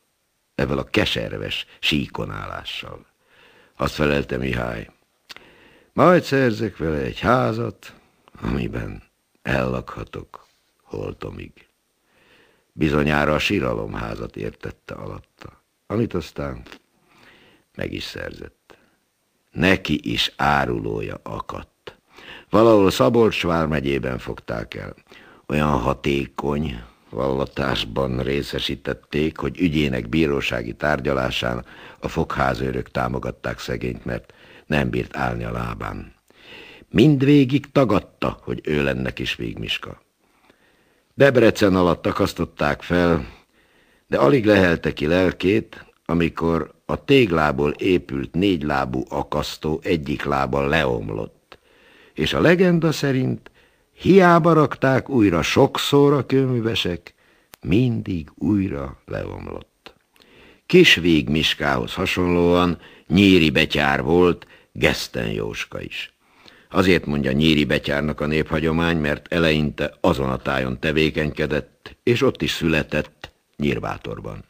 ebben a keserves síkonálással? Azt felelte Mihály, majd szerzek vele egy házat, amiben ellakhatok holtomig. Bizonyára a síralomházat értette alatta, amit aztán meg is szerzett. Neki is árulója akadt. Valahol Szabolcs vármegyében fogták el. Olyan hatékony vallatásban részesítették, hogy ügyének bírósági tárgyalásán a fogházőrök támogatták szegényt, mert nem bírt állni a lábán. Mindvégig tagadta, hogy ő lenne Kisvég Miska. Debrecen alatt takasztották fel, de alig lehelte ki lelkét, amikor a téglából épült négylábú akasztó egyik lába leomlott és a legenda szerint hiába rakták újra sokszor a kőművesek, mindig újra leomlott. Kis végmiskához hasonlóan nyíri betyár volt, Geszten Jóska is. Azért mondja nyíri betyárnak a néphagyomány, mert eleinte azon a tájon tevékenykedett, és ott is született, Nyírvátorban.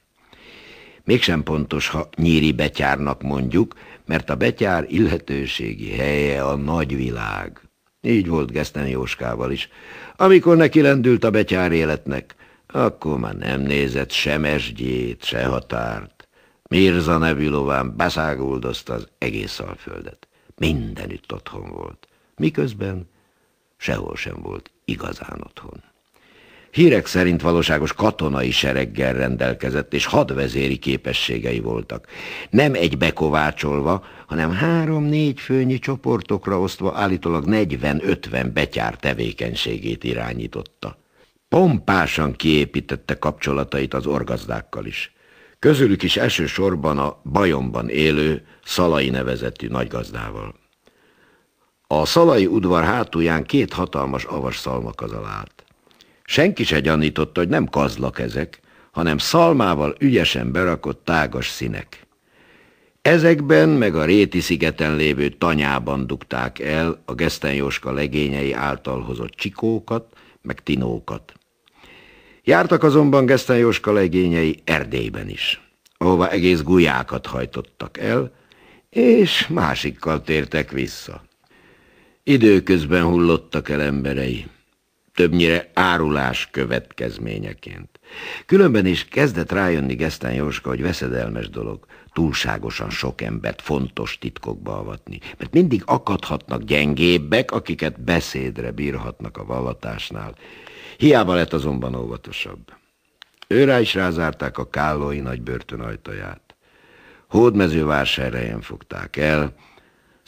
Mégsem pontos, ha nyíri betyárnak mondjuk, mert a betyár illetőségi helye a nagyvilág. Így volt Geszten Jóskával is. Amikor neki lendült a betyár életnek, akkor már nem nézett sem esgyét, se határt. Mirza Nebilován beszáguldozta az egész alföldet. Mindenütt otthon volt. Miközben sehol sem volt igazán otthon. Hírek szerint valóságos katonai sereggel rendelkezett, és hadvezéri képességei voltak. Nem egy bekovácsolva, hanem három-négy főnyi csoportokra osztva állítólag 40-50 betyár tevékenységét irányította. Pompásan kiépítette kapcsolatait az orgazdákkal is. Közülük is elsősorban a Bajomban élő, Szalai nevezetű nagygazdával. A Szalai udvar hátulján két hatalmas az állt. Senki se gyanította, hogy nem kazlak ezek, hanem szalmával ügyesen berakott tágas színek. Ezekben meg a réti szigeten lévő tanyában dugták el a gesztenjóska legényei által hozott csikókat, meg tinókat. Jártak azonban gesztenjóska legényei Erdélyben is, ahova egész gulyákat hajtottak el, és másikkal tértek vissza. Időközben hullottak el emberei többnyire árulás következményeként. Különben is kezdett rájönni Gesztán Jóska, hogy veszedelmes dolog túlságosan sok embert fontos titkokba avatni, mert mindig akadhatnak gyengébbek, akiket beszédre bírhatnak a vallatásnál. Hiába lett azonban óvatosabb. Őrá is rázárták a kállói nagy börtön ajtaját. Hódmezővásárhelyen fogták el,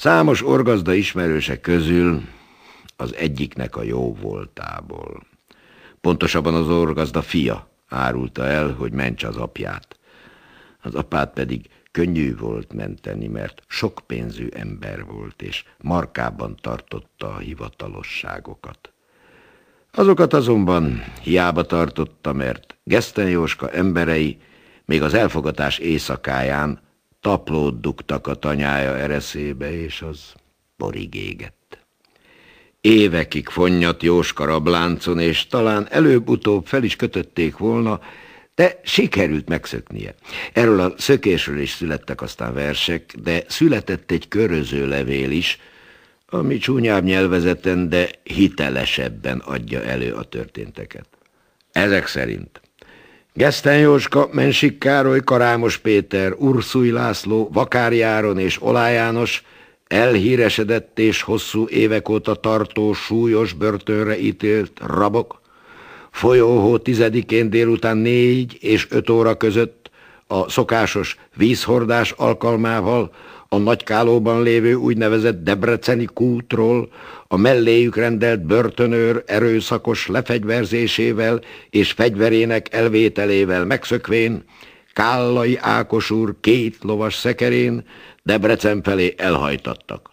Számos orgazda ismerőse közül az egyiknek a jó voltából. Pontosabban az orgazda fia árulta el, hogy mentse az apját. Az apát pedig könnyű volt menteni, mert sok pénzű ember volt, és markában tartotta a hivatalosságokat. Azokat azonban hiába tartotta, mert Geszten Jóska emberei még az elfogatás éjszakáján taplót dugtak a tanyája ereszébe, és az borig égett. Évekig fonnyat Jóska rabláncon, és talán előbb-utóbb fel is kötötték volna, de sikerült megszöknie. Erről a szökésről is születtek aztán versek, de született egy köröző levél is, ami csúnyább nyelvezeten, de hitelesebben adja elő a történteket. Ezek szerint Geszten Jóska, Mensik Károly, Karámos Péter, Urszúj László, Vakár Járon és Olá János – elhíresedett és hosszú évek óta tartó súlyos börtönre ítélt rabok, folyóhó tizedikén délután négy és öt óra között a szokásos vízhordás alkalmával a nagykálóban lévő úgynevezett Debreceni kútról a melléjük rendelt börtönőr erőszakos lefegyverzésével és fegyverének elvételével megszökvén, Kállai Ákos úr két lovas szekerén Debrecen felé elhajtattak.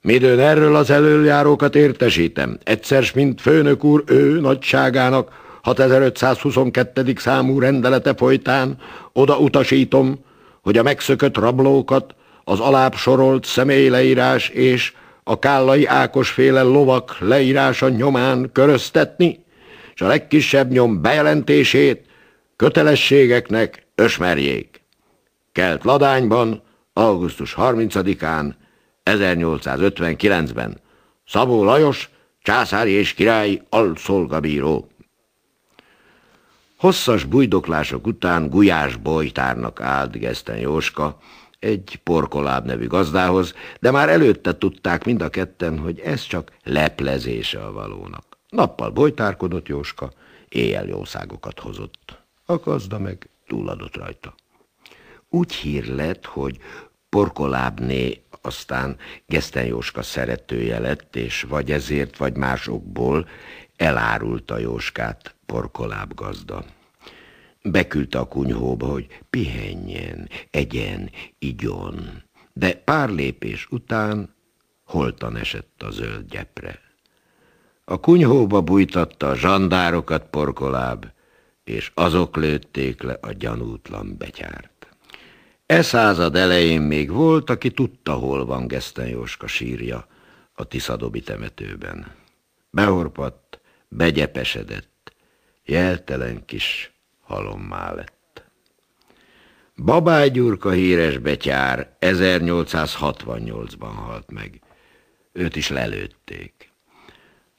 Midőn erről az előjárókat értesítem. Egyszer, mint főnök úr ő nagyságának 6522. számú rendelete folytán oda utasítom, hogy a megszökött rablókat az alább sorolt személyleírás és a Kállai ákosféle lovak leírása nyomán köröztetni, és a legkisebb nyom bejelentését kötelességeknek ösmerjék. Kelt Ladányban augusztus 30-án 1859-ben Szabó Lajos, császári és király alszolgabíró. Hosszas bujdoklások után Gulyás Bojtárnak állt Geszten Jóska, egy porkoláb nevű gazdához, de már előtte tudták mind a ketten, hogy ez csak leplezése a valónak. Nappal bojtárkodott Jóska, éjjel jószágokat hozott. A gazda meg túladott rajta. Úgy hír lett, hogy Porkolábné aztán Gesztenjóska szeretője lett, és vagy ezért, vagy másokból elárulta Jóskát Porkoláb gazda. Beküldte a kunyhóba, hogy pihenjen, egyen, igyon, de pár lépés után holtan esett a zöld gyepre. A kunyhóba bújtatta a zsandárokat Porkoláb, és azok lőtték le a gyanútlan betyárt. E század elején még volt, aki tudta, hol van Geszten Jóska sírja a Tiszadobi temetőben. Behorpadt, begyepesedett, jeltelen kis halommá lett. Babály Gyurka híres betyár 1868-ban halt meg. Őt is lelőtték.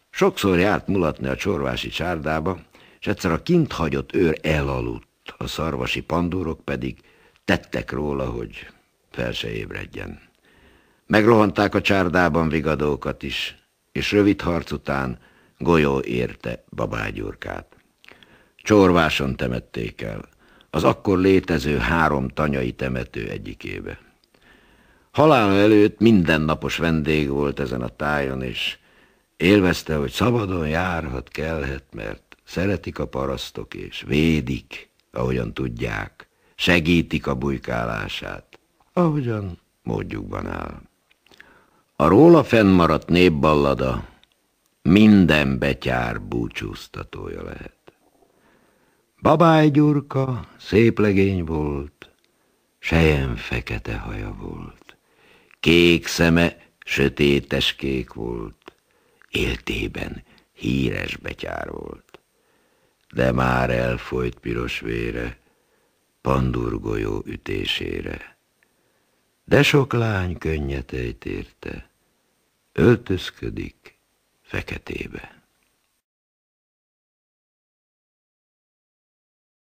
Sokszor járt mulatni a csorvási csárdába, és egyszer a kint hagyott őr elaludt, a szarvasi pandúrok pedig tettek róla, hogy fel se ébredjen. Megrohanták a csárdában vigadókat is, és rövid harc után golyó érte babágyurkát. Csorváson temették el, az akkor létező három tanyai temető egyikébe. Halála előtt mindennapos vendég volt ezen a tájon, és élvezte, hogy szabadon járhat, kellhet, mert szeretik a parasztok, és védik, ahogyan tudják segítik a bujkálását, ahogyan módjukban áll. A róla fennmaradt népballada minden betyár búcsúztatója lehet. Babály Gyurka szép legény volt, sejem fekete haja volt, kék szeme sötétes kék volt, éltében híres betyár volt. De már elfolyt piros vére, pandurgolyó ütésére. De sok lány könnyeteit érte, öltözködik feketébe.